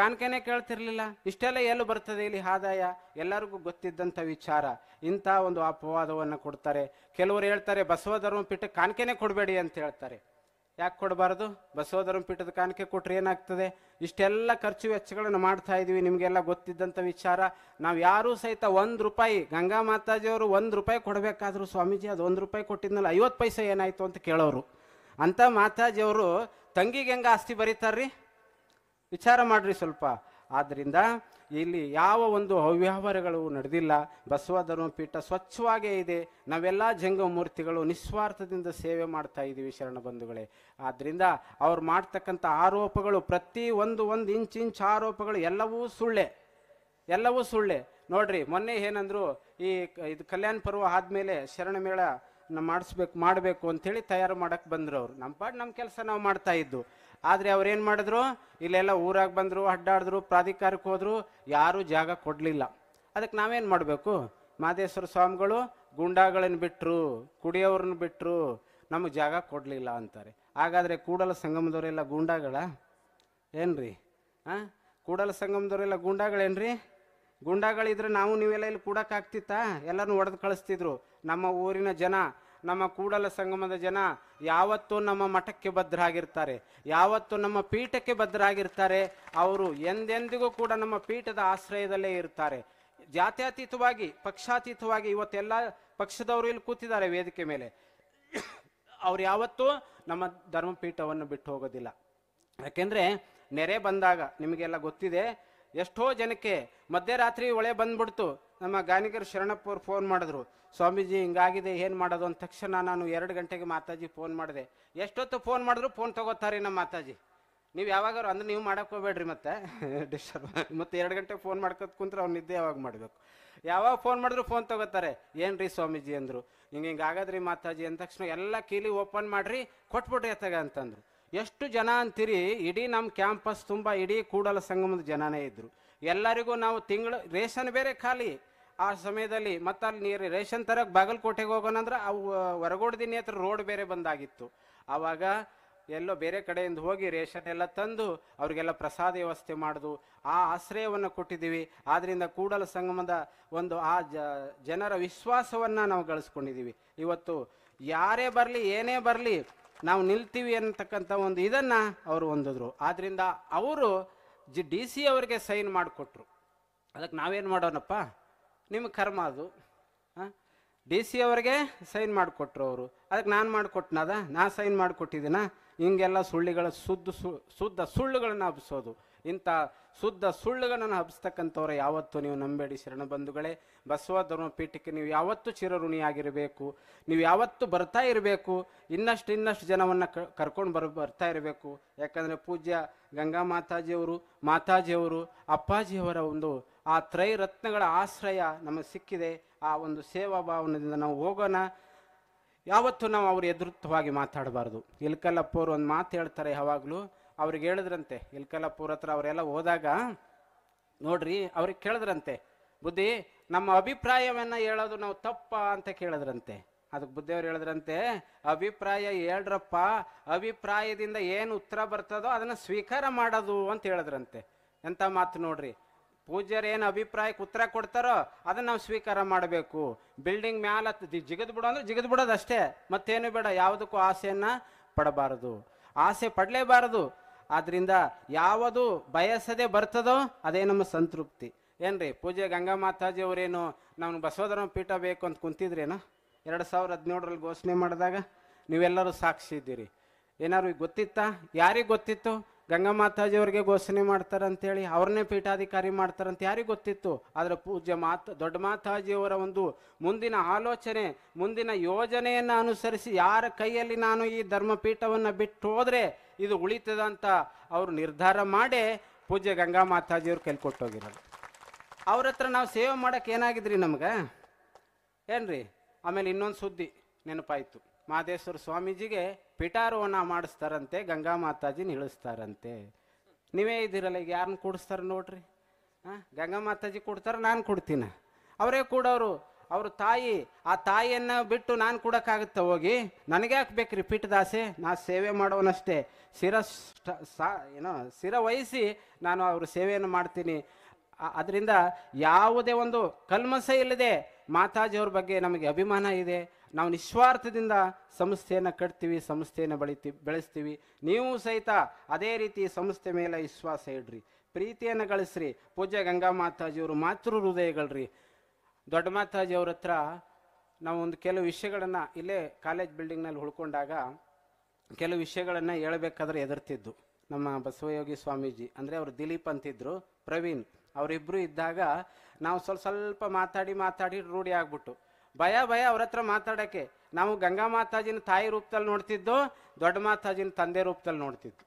ಕಾಣಿಕೆನೇ ಕೇಳ್ತಿರ್ಲಿಲ್ಲ ಇಷ್ಟೆಲ್ಲ ಎಲ್ಲಿ ಬರ್ತದೆ ಇಲ್ಲಿ ಆದಾಯ ಎಲ್ಲರಿಗೂ ಗೊತ್ತಿದ್ದಂಥ ವಿಚಾರ ಇಂಥ ಒಂದು ಅಪವಾದವನ್ನು ಕೊಡ್ತಾರೆ ಕೆಲವರು ಹೇಳ್ತಾರೆ ಬಸವಧರ್ಮ ಧರ್ಮ ಪೀಠಕ್ಕೆ ಕೊಡಬೇಡಿ ಅಂತ ಹೇಳ್ತಾರೆ ಯಾಕೆ ಕೊಡಬಾರ್ದು ಬಸವ ಧರ್ಮ ಪೀಠದ ಕಾಣಿಕೆ ಕೊಟ್ಟರೆ ಏನಾಗ್ತದೆ ಇಷ್ಟೆಲ್ಲ ಖರ್ಚು ವೆಚ್ಚಗಳನ್ನು ಮಾಡ್ತಾ ಇದ್ದೀವಿ ನಿಮಗೆಲ್ಲ ಗೊತ್ತಿದ್ದಂಥ ವಿಚಾರ ನಾವು ಯಾರೂ ಸಹಿತ ಒಂದು ರೂಪಾಯಿ ಗಂಗಾ ಮಾತಾಜಿಯವರು ಒಂದು ರೂಪಾಯಿ ಕೊಡಬೇಕಾದ್ರೂ ಸ್ವಾಮೀಜಿ ಅದು ಒಂದು ರೂಪಾಯಿ ಕೊಟ್ಟಿದ್ನಲ್ಲ ಐವತ್ತು ಪೈಸೆ ಏನಾಯಿತು ಅಂತ ಕೇಳೋರು ಅಂಥ ಮಾತಾಜಿಯವರು ತಂಗಿಗೆ ಹೆಂಗೆ ಆಸ್ತಿ ಬರೀತಾರ್ರಿ ವಿಚಾರ ಮಾಡಿರಿ ಸ್ವಲ್ಪ ಆದ್ದರಿಂದ ಇಲ್ಲಿ ಯಾವ ಒಂದು ಅವ್ಯವಹಾರಗಳು ನಡೆದಿಲ್ಲ ಬಸವ ಧರ್ಮಪೀಠ ಸ್ವಚ್ಛವಾಗೇ ಇದೆ ನಾವೆಲ್ಲ ಜಂಗಮೂರ್ತಿಗಳು ನಿಸ್ವಾರ್ಥದಿಂದ ಸೇವೆ ಮಾಡ್ತಾ ಇದ್ದೀವಿ ಶರಣ ಬಂಧುಗಳೇ ಆದ್ದರಿಂದ ಅವ್ರು ಮಾಡ್ತಕ್ಕಂಥ ಆರೋಪಗಳು ಪ್ರತಿ ಒಂದು ಒಂದು ಇಂಚ್ ಇಂಚ್ ಆರೋಪಗಳು ಎಲ್ಲವೂ ಸುಳ್ಳೆ ಎಲ್ಲವೂ ಸುಳ್ಳೆ ನೋಡ್ರಿ ಮೊನ್ನೆ ಏನಂದ್ರು ಈ ಇದು ಕಲ್ಯಾಣ ಪರ್ವ ಆದಮೇಲೆ ಶರಣ ಮೇಳ ಮಾಡಿಸ್ಬೇಕು ಮಾಡಬೇಕು ಅಂಥೇಳಿ ತಯಾರು ಮಾಡಕ್ ಬಂದರು ಅವರು ನಮ್ಮ ಪಾಡ್ ನಮ್ಮ ಕೆಲಸ ನಾವು ಮಾಡ್ತಾ ಇದ್ದು ಆದರೆ ಅವ್ರೇನು ಮಾಡಿದ್ರು ಇಲ್ಲೆಲ್ಲ ಊರಾಗ ಬಂದರು ಅಡ್ಡಾಡಿದ್ರು ಪ್ರಾಧಿಕಾರಕ್ಕೆ ಹೋದರು ಯಾರೂ ಜಾಗ ಕೊಡಲಿಲ್ಲ ಅದಕ್ಕೆ ನಾವೇನು ಮಾಡಬೇಕು ಮಾದೇಶ್ವರ ಸ್ವಾಮಿಗಳು ಗುಂಡಾಗಳನ್ನು ಬಿಟ್ಟರು ಕುಡಿಯೋರನ್ನು ಬಿಟ್ಟರು ನಮಗೆ ಜಾಗ ಕೊಡಲಿಲ್ಲ ಅಂತಾರೆ ಹಾಗಾದರೆ ಕೂಡಲ ಸಂಗಮದವರೆಲ್ಲ ಗೂಂಡಾಗಳ ಏನ್ರಿ ಹಾಂ ಕೂಡಲ ಸಂಗಮದವರೆಲ್ಲ ಗೂಂಡಾಗಳೇನ್ರಿ ಗುಂಡಾಗಳಿದ್ರೆ ನಾವು ನೀವೆಲ್ಲ ಇಲ್ಲಿ ಕೂಡಕ್ಕಾಗ್ತಿತ್ತಾ ಎಲ್ಲರೂ ಒಡೆದು ಕಳಿಸ್ತಿದ್ರು ನಮ್ಮ ಊರಿನ ಜನ ನಮ್ಮ ಕೂಡಲ ಸಂಗಮದ ಜನ ಯಾವತ್ತೂ ನಮ್ಮ ಮಠಕ್ಕೆ ಭದ್ರಾಗಿರ್ತಾರೆ ಯಾವತ್ತು ನಮ್ಮ ಪೀಠಕ್ಕೆ ಭದ್ರಾಗಿರ್ತಾರೆ ಅವರು ಎಂದೆಂದಿಗೂ ಕೂಡ ನಮ್ಮ ಪೀಠದ ಆಶ್ರಯದಲ್ಲೇ ಇರ್ತಾರೆ ಜಾತ್ಯಾತೀತವಾಗಿ ಪಕ್ಷಾತೀತವಾಗಿ ಇವತ್ತೆಲ್ಲ ಪಕ್ಷದವರು ಇಲ್ಲಿ ಕೂತಿದ್ದಾರೆ ವೇದಿಕೆ ಮೇಲೆ ಅವ್ರು ಯಾವತ್ತೂ ನಮ್ಮ ಧರ್ಮಪೀಠವನ್ನು ಬಿಟ್ಟು ಹೋಗೋದಿಲ್ಲ ಯಾಕೆಂದ್ರೆ ನೆರೆ ಬಂದಾಗ ನಿಮಗೆಲ್ಲ ಗೊತ್ತಿದೆ ಎಷ್ಟೋ ಜನಕ್ಕೆ ಮಧ್ಯರಾತ್ರಿ ಒಳೆ ಬಂದ್ಬಿಡ್ತು ನಮ್ಮ ಗಾನಿಗರು ಶರಣಪ್ಪ ಅವ್ರು ಫೋನ್ ಮಾಡಿದ್ರು ಸ್ವಾಮೀಜಿ ಹಿಂಗಾಗಿದೆ ಏನು ಮಾಡೋದು ಅಂತ ತಕ್ಷಣ ನಾನು ಎರಡು ಗಂಟೆಗೆ ಮಾತಾಜಿ ಫೋನ್ ಮಾಡಿದೆ ಎಷ್ಟೊತ್ತು ಫೋನ್ ಮಾಡಿದ್ರು ಫೋನ್ ತಗೋತಾರೆ ನಮ್ಮ ಮಾತಾಜಿ ನೀವು ಯಾವಾಗಾರು ಅಂದ್ರೆ ನೀವು ಮಾಡಕ್ಕೆ ಹೋಗ್ಬೇಡ್ರಿ ಮತ್ತೆ <laughs> ಡಿಸ್ಟರ್ಬ್ ಮತ್ತೆ ಎರಡು ಗಂಟೆ ಫೋನ್ ಮಾಡ್ಕೊತ ಕುಂತ್ರೆ ಅವ್ರು ನಿದ್ದೆ ಯಾವಾಗ ಮಾಡಬೇಕು ಯಾವಾಗ ಫೋನ್ ಮಾಡಿದ್ರು ಫೋನ್ ತಗೋತಾರೆ ಏನ್ರಿ ಸ್ವಾಮೀಜಿ ಅಂದರು ಹಿಂಗೆ ಆಗದ್ರಿ ಮಾತಾಜಿ ಅಂದ ತಕ್ಷಣ ಎಲ್ಲ ಕೀಲಿ ಓಪನ್ ಮಾಡ್ರಿ ಕೊಟ್ಬಿಟ್ರಿ ಅತ್ತಾಗ ಅಂತಂದ್ರು ಎಷ್ಟು ಜನ ಅಂತೀರಿ ಇಡೀ ನಮ್ಮ ಕ್ಯಾಂಪಸ್ ತುಂಬ ಇಡೀ ಕೂಡಲ ಸಂಗಮದ ಜನನೇ ಇದ್ದರು ಎಲ್ಲರಿಗೂ ನಾವು ತಿಂಗಳು ರೇಷನ್ ಬೇರೆ ಖಾಲಿ ಆ ಸಮಯದಲ್ಲಿ ಮತ್ತೆ ಅಲ್ಲಿ ನೀರು ರೇಷನ್ ತರಕ್ಕೆ ಬಾಗಲಕೋಟೆಗೆ ಹೋಗೋಣ ಅಂದ್ರೆ ಅವು ಹೊರಗೋಡ್ದಿನಿ ಹತ್ರ ರೋಡ್ ಬೇರೆ ಬಂದಾಗಿತ್ತು ಆವಾಗ ಎಲ್ಲೋ ಬೇರೆ ಕಡೆಯಿಂದ ಹೋಗಿ ರೇಷನ್ ಎಲ್ಲ ತಂದು ಅವರಿಗೆಲ್ಲ ಪ್ರಸಾದ ವ್ಯವಸ್ಥೆ ಮಾಡಿದು ಆ ಆಶ್ರಯವನ್ನು ಕೊಟ್ಟಿದ್ದೀವಿ ಆದ್ದರಿಂದ ಕೂಡಲ ಸಂಗಮದ ಒಂದು ಆ ಜನರ ವಿಶ್ವಾಸವನ್ನು ನಾವು ಗಳಿಸ್ಕೊಂಡಿದ್ದೀವಿ ಇವತ್ತು ಯಾರೇ ಬರಲಿ ಏನೇ ಬರಲಿ ನಾವು ನಿಲ್ತೀವಿ ಅನ್ನತಕ್ಕಂಥ ಒಂದು ಇದನ್ನು ಅವರು ಹೊಂದಿದ್ರು ಆದ್ದರಿಂದ ಅವರು ಜಿ ಡಿ ಸಿ ಅವರಿಗೆ ಸೈನ್ ಮಾಡಿಕೊಟ್ರು ಅದಕ್ಕೆ ನಾವೇನು ಮಾಡೋಣಪ್ಪ ನಿಮ್ಮ ಕರ್ಮ ಅದು ಡಿ ಸಿ ಅವರಿಗೆ ಸೈನ್ ಮಾಡಿಕೊಟ್ರು ಅವರು ಅದಕ್ಕೆ ನಾನು ಮಾಡಿಕೊಟ್ನದ ನಾ ಸೈನ್ ಮಾಡಿಕೊಟ್ಟಿದ್ದೀನ ಹಿಂಗೆಲ್ಲ ಸುಳ್ಳಿಗಳ ಸುದ್ದು ಸು ಶುದ್ಧ ಸುಳ್ಳುಗಳನ್ನ ಹಬ್ಬಿಸೋದು ಇಂಥ ಶುದ್ಧ ಸುಳ್ಳುಗಳನ್ನು ಹಬ್ಬಿಸ್ತಕ್ಕಂಥವ್ರ ಯಾವತ್ತೂ ನೀವು ನಂಬೇಡಿ ಬಂಧುಗಳೇ ಬಸವ ಧರ್ಮ ಪೀಠಕ್ಕೆ ನೀವು ಯಾವತ್ತೂ ಚಿರಋಣಿಯಾಗಿರಬೇಕು ನೀವು ಯಾವತ್ತೂ ಬರ್ತಾ ಇರಬೇಕು ಇನ್ನಷ್ಟು ಇನ್ನಷ್ಟು ಜನವನ್ನು ಕರ್ಕೊಂಡು ಬರ್ ಬರ್ತಾ ಇರಬೇಕು ಯಾಕಂದರೆ ಪೂಜ್ಯ ಗಂಗಾ ಮಾತಾಜಿಯವರು ಮಾತಾಜಿಯವರು ಅಪ್ಪಾಜಿಯವರ ಒಂದು ಆ ತ್ರೈರತ್ನಗಳ ಆಶ್ರಯ ನಮಗೆ ಸಿಕ್ಕಿದೆ ಆ ಒಂದು ಸೇವಾ ಭಾವನದಿಂದ ನಾವು ಹೋಗೋಣ ಯಾವತ್ತೂ ನಾವು ಅವರು ಎದುರುತ್ತವಾಗಿ ಮಾತಾಡಬಾರ್ದು ಇಲ್ಕಲ್ಲಪ್ಪ ಅವರು ಒಂದು ಮಾತು ಹೇಳ್ತಾರೆ ಯಾವಾಗಲೂ ಅವ್ರಿಗೆ ಹೇಳಿದ್ರಂತೆ ಇಲ್ಕಲಾಪುರ ಹತ್ರ ಅವರೆಲ್ಲ ಹೋದಾಗ ನೋಡ್ರಿ ಅವ್ರಿಗೆ ಕೇಳಿದ್ರಂತೆ ಬುದ್ಧಿ ನಮ್ಮ ಅಭಿಪ್ರಾಯವನ್ನ ಹೇಳೋದು ನಾವು ತಪ್ಪ ಅಂತ ಕೇಳಿದ್ರಂತೆ ಅದಕ್ಕೆ ಬುದ್ಧಿಯವ್ರು ಹೇಳಿದ್ರಂತೆ ಅಭಿಪ್ರಾಯ ಹೇಳ್ರಪ್ಪ ಅಭಿಪ್ರಾಯದಿಂದ ಏನು ಉತ್ತರ ಬರ್ತದೋ ಅದನ್ನು ಸ್ವೀಕಾರ ಮಾಡೋದು ಅಂತ ಹೇಳಿದ್ರಂತೆ ಎಂಥ ಮಾತು ನೋಡ್ರಿ ಪೂಜ್ಯರು ಏನು ಅಭಿಪ್ರಾಯಕ್ಕೆ ಉತ್ತರ ಕೊಡ್ತಾರೋ ಅದನ್ನ ನಾವು ಸ್ವೀಕಾರ ಮಾಡಬೇಕು ಬಿಲ್ಡಿಂಗ್ ಮ್ಯಾಲ ಜಿಗದ್ ಬಿಡೋ ಅಂದ್ರೆ ಜಿಗದ್ ಅಷ್ಟೇ ಮತ್ತೇನು ಬೇಡ ಯಾವುದಕ್ಕೂ ಆಸೆಯನ್ನ ಪಡಬಾರದು ಆಸೆ ಪಡಲೇಬಾರದು ಆದ್ದರಿಂದ ಯಾವುದು ಬಯಸದೆ ಬರ್ತದೋ ಅದೇ ನಮ್ಮ ಸಂತೃಪ್ತಿ ಏನ್ರಿ ಪೂಜೆ ಗಂಗಾ ಮಾತಾಜಿ ಅವರೇನು ನಮ್ಗೆ ಬಸವಧರ್ಮ ಪೀಠ ಬೇಕು ಅಂತ ಕುಂತಿದ್ರೇನು ಎರಡು ಸಾವಿರದ ಹದಿನೇಳರಲ್ಲಿ ಘೋಷಣೆ ಮಾಡಿದಾಗ ನೀವೆಲ್ಲರೂ ಸಾಕ್ಷಿ ಇದ್ದೀರಿ ಏನಾರು ಗೊತ್ತಿತ್ತಾ ಯಾರಿಗೆ ಗೊತ್ತಿತ್ತು ಗಂಗಾ ಮಾತಾಜಿ ಅವ್ರಿಗೆ ಘೋಷಣೆ ಮಾಡ್ತಾರಂತೇಳಿ ಅವ್ರನ್ನೇ ಪೀಠಾಧಿಕಾರಿ ಮಾಡ್ತಾರಂತ ಯಾರಿಗೆ ಗೊತ್ತಿತ್ತು ಆದರೆ ಪೂಜ್ಯ ಮಾತ ದೊಡ್ಡ ಮಾತಾಜಿಯವರ ಒಂದು ಮುಂದಿನ ಆಲೋಚನೆ ಮುಂದಿನ ಯೋಜನೆಯನ್ನು ಅನುಸರಿಸಿ ಯಾರ ಕೈಯಲ್ಲಿ ನಾನು ಈ ಧರ್ಮಪೀಠವನ್ನು ಬಿಟ್ಟು ಹೋದರೆ ಇದು ಉಳಿತದ ಅಂತ ಅವರು ನಿರ್ಧಾರ ಮಾಡೇ ಪೂಜ್ಯ ಗಂಗಾ ಮಾತಾಜಿಯವ್ರು ಕೈಲಿ ಕೊಟ್ಟೋಗಿರೋದು ಅವ್ರ ಹತ್ರ ನಾವು ಸೇವೆ ಮಾಡೋಕೆ ಏನಾಗಿದ್ರಿ ನಮ್ಗೆ ಏನ್ರಿ ಆಮೇಲೆ ಇನ್ನೊಂದು ಸುದ್ದಿ ನೆನಪಾಯಿತು ಮಹದೇಶ್ವರ ಸ್ವಾಮೀಜಿಗೆ ಪಿಟಾರೋಹಣ ಮಾಡಿಸ್ತಾರಂತೆ ಗಂಗಾ ಮಾತಾಜಿನ ಇಳಿಸ್ತಾರಂತೆ ನೀವೇ ಇದ್ದೀರಲ್ಲ ಈಗ ಯಾರನ್ನ ಕೂಡಿಸ್ತಾರೆ ನೋಡ್ರಿ ಹಾಂ ಗಂಗಾ ಮಾತಾಜಿ ಕೊಡ್ತಾರೆ ನಾನು ಕೊಡ್ತೀನಿ ಅವರೇ ಅವರು ಅವ್ರ ತಾಯಿ ಆ ತಾಯಿಯನ್ನು ಬಿಟ್ಟು ನಾನು ಕೊಡೋಕ್ಕಾಗುತ್ತೆ ಹೋಗಿ ನನಗೆ ಹಾಕ್ಬೇಕ್ರಿ ರಿಪೀಟ್ ದಾಸೆ ನಾ ಸೇವೆ ಮಾಡೋನಷ್ಟೇ ಶಿರ ಸಾ ಏನೋ ವಹಿಸಿ ನಾನು ಅವ್ರ ಸೇವೆಯನ್ನು ಮಾಡ್ತೀನಿ ಅದರಿಂದ ಯಾವುದೇ ಒಂದು ಕಲ್ಮಸ ಇಲ್ಲದೆ ಮಾತಾಜಿಯವ್ರ ಬಗ್ಗೆ ನಮಗೆ ಅಭಿಮಾನ ಇದೆ ನಾವು ನಿಸ್ವಾರ್ಥದಿಂದ ಸಂಸ್ಥೆಯನ್ನು ಕಟ್ತೀವಿ ಸಂಸ್ಥೆಯನ್ನು ಬೆಳಿತೀವಿ ಬೆಳೆಸ್ತೀವಿ ನೀವು ಸಹಿತ ಅದೇ ರೀತಿ ಸಂಸ್ಥೆ ಮೇಲೆ ವಿಶ್ವಾಸ ಇಡ್ರಿ ಪ್ರೀತಿಯನ್ನು ಗಳಿಸ್ರಿ ಪೂಜ್ಯ ಗಂಗಾ ಮಾತಾಜಿಯವರು ಮಾತೃ ಹೃದಯಗಳ್ರಿ ದೊಡ್ಡ ಮಾತಾಜಿ ಅವ್ರ ಹತ್ರ ನಾವು ಒಂದು ಕೆಲವು ವಿಷಯಗಳನ್ನು ಇಲ್ಲೇ ಕಾಲೇಜ್ ಬಿಲ್ಡಿಂಗ್ನಲ್ಲಿ ಉಳ್ಕೊಂಡಾಗ ಕೆಲವು ವಿಷಯಗಳನ್ನು ಹೇಳಬೇಕಾದ್ರೆ ಎದುರ್ತಿದ್ದು ನಮ್ಮ ಬಸವಯೋಗಿ ಸ್ವಾಮೀಜಿ ಅಂದರೆ ಅವರು ದಿಲೀಪ್ ಅಂತಿದ್ರು ಪ್ರವೀಣ್ ಅವರಿಬ್ಬರು ಇದ್ದಾಗ ನಾವು ಸ್ವಲ್ಪ ಸ್ವಲ್ಪ ಮಾತಾಡಿ ಮಾತಾಡಿ ರೂಢಿ ಆಗ್ಬಿಟ್ಟು ಭಯ ಭಯ ಅವ್ರ ಹತ್ರ ಮಾತಾಡೋಕ್ಕೆ ನಾವು ಗಂಗಾ ಮಾತಾಜಿನ ತಾಯಿ ರೂಪದಲ್ಲಿ ನೋಡ್ತಿದ್ದು ದೊಡ್ಡ ಮಾತಾಜಿನ ತಂದೆ ರೂಪದಲ್ಲಿ ನೋಡ್ತಿದ್ದು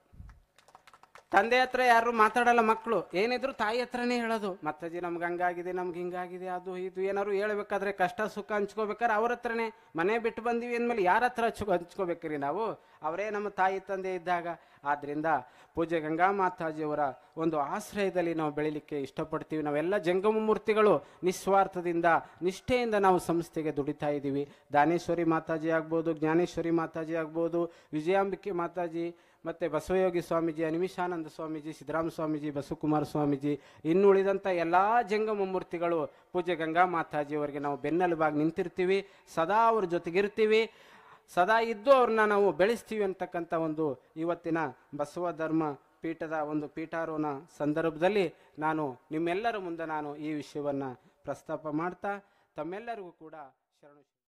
ತಂದೆ ಹತ್ರ ಯಾರು ಮಾತಾಡಲ್ಲ ಮಕ್ಕಳು ಏನಿದ್ರು ತಾಯಿ ಹತ್ರನೇ ಹೇಳೋದು ಮತ್ತಜ್ಜಿ ನಮ್ಗೆ ಹಂಗಾಗಿದೆ ನಮ್ಗೆ ಹಿಂಗಾಗಿದೆ ಅದು ಇದು ಏನಾದ್ರು ಹೇಳ್ಬೇಕಾದ್ರೆ ಕಷ್ಟ ಸುಖ ಹಂಚ್ಕೋಬೇಕಾದ್ರೆ ಅವ್ರ ಹತ್ರನೇ ಮನೆ ಬಿಟ್ಟು ಬಂದೀವಿ ಅಂದಮೇಲೆ ಯಾರ ಹತ್ರ ಹಚ್ಕೊ ಹಂಚ್ಕೋಬೇಕ್ರಿ ನಾವು ಅವರೇ ನಮ್ಮ ತಾಯಿ ತಂದೆ ಇದ್ದಾಗ ಆದ್ದರಿಂದ ಪೂಜೆ ಗಂಗಾ ಮಾತಾಜಿಯವರ ಒಂದು ಆಶ್ರಯದಲ್ಲಿ ನಾವು ಬೆಳಿಲಿಕ್ಕೆ ಇಷ್ಟಪಡ್ತೀವಿ ನಾವೆಲ್ಲ ಜಂಗಮ ಮೂರ್ತಿಗಳು ನಿಸ್ವಾರ್ಥದಿಂದ ನಿಷ್ಠೆಯಿಂದ ನಾವು ಸಂಸ್ಥೆಗೆ ದುಡಿತಾ ಇದ್ದೀವಿ ದಾನೇಶ್ವರಿ ಮಾತಾಜಿ ಆಗ್ಬೋದು ಜ್ಞಾನೇಶ್ವರಿ ಮಾತಾಜಿ ಆಗ್ಬೋದು ವಿಜಯಾಂಬಿಕೆ ಮಾತಾಜಿ ಮತ್ತು ಬಸವಯೋಗಿ ಸ್ವಾಮೀಜಿ ಅನಿಮಿಷಾನಂದ ಸ್ವಾಮೀಜಿ ಸಿದ್ದರಾಮ ಸ್ವಾಮೀಜಿ ಬಸವಕುಮಾರ ಸ್ವಾಮೀಜಿ ಉಳಿದಂಥ ಎಲ್ಲ ಜಂಗಮ ಮೂರ್ತಿಗಳು ಪೂಜೆ ಗಂಗಾ ಮಾತಾಜಿ ಅವರಿಗೆ ನಾವು ಬೆನ್ನೆಲುಬಾಗಿ ನಿಂತಿರ್ತೀವಿ ಸದಾ ಅವ್ರ ಜೊತೆಗಿರ್ತೀವಿ ಸದಾ ಇದ್ದು ಅವ್ರನ್ನ ನಾವು ಬೆಳೆಸ್ತೀವಿ ಅಂತಕ್ಕಂಥ ಒಂದು ಇವತ್ತಿನ ಬಸವ ಧರ್ಮ ಪೀಠದ ಒಂದು ಪೀಠಾರೋಹಣ ಸಂದರ್ಭದಲ್ಲಿ ನಾನು ನಿಮ್ಮೆಲ್ಲರ ಮುಂದೆ ನಾನು ಈ ವಿಷಯವನ್ನು ಪ್ರಸ್ತಾಪ ಮಾಡ್ತಾ ತಮ್ಮೆಲ್ಲರಿಗೂ ಕೂಡ ಶರಣು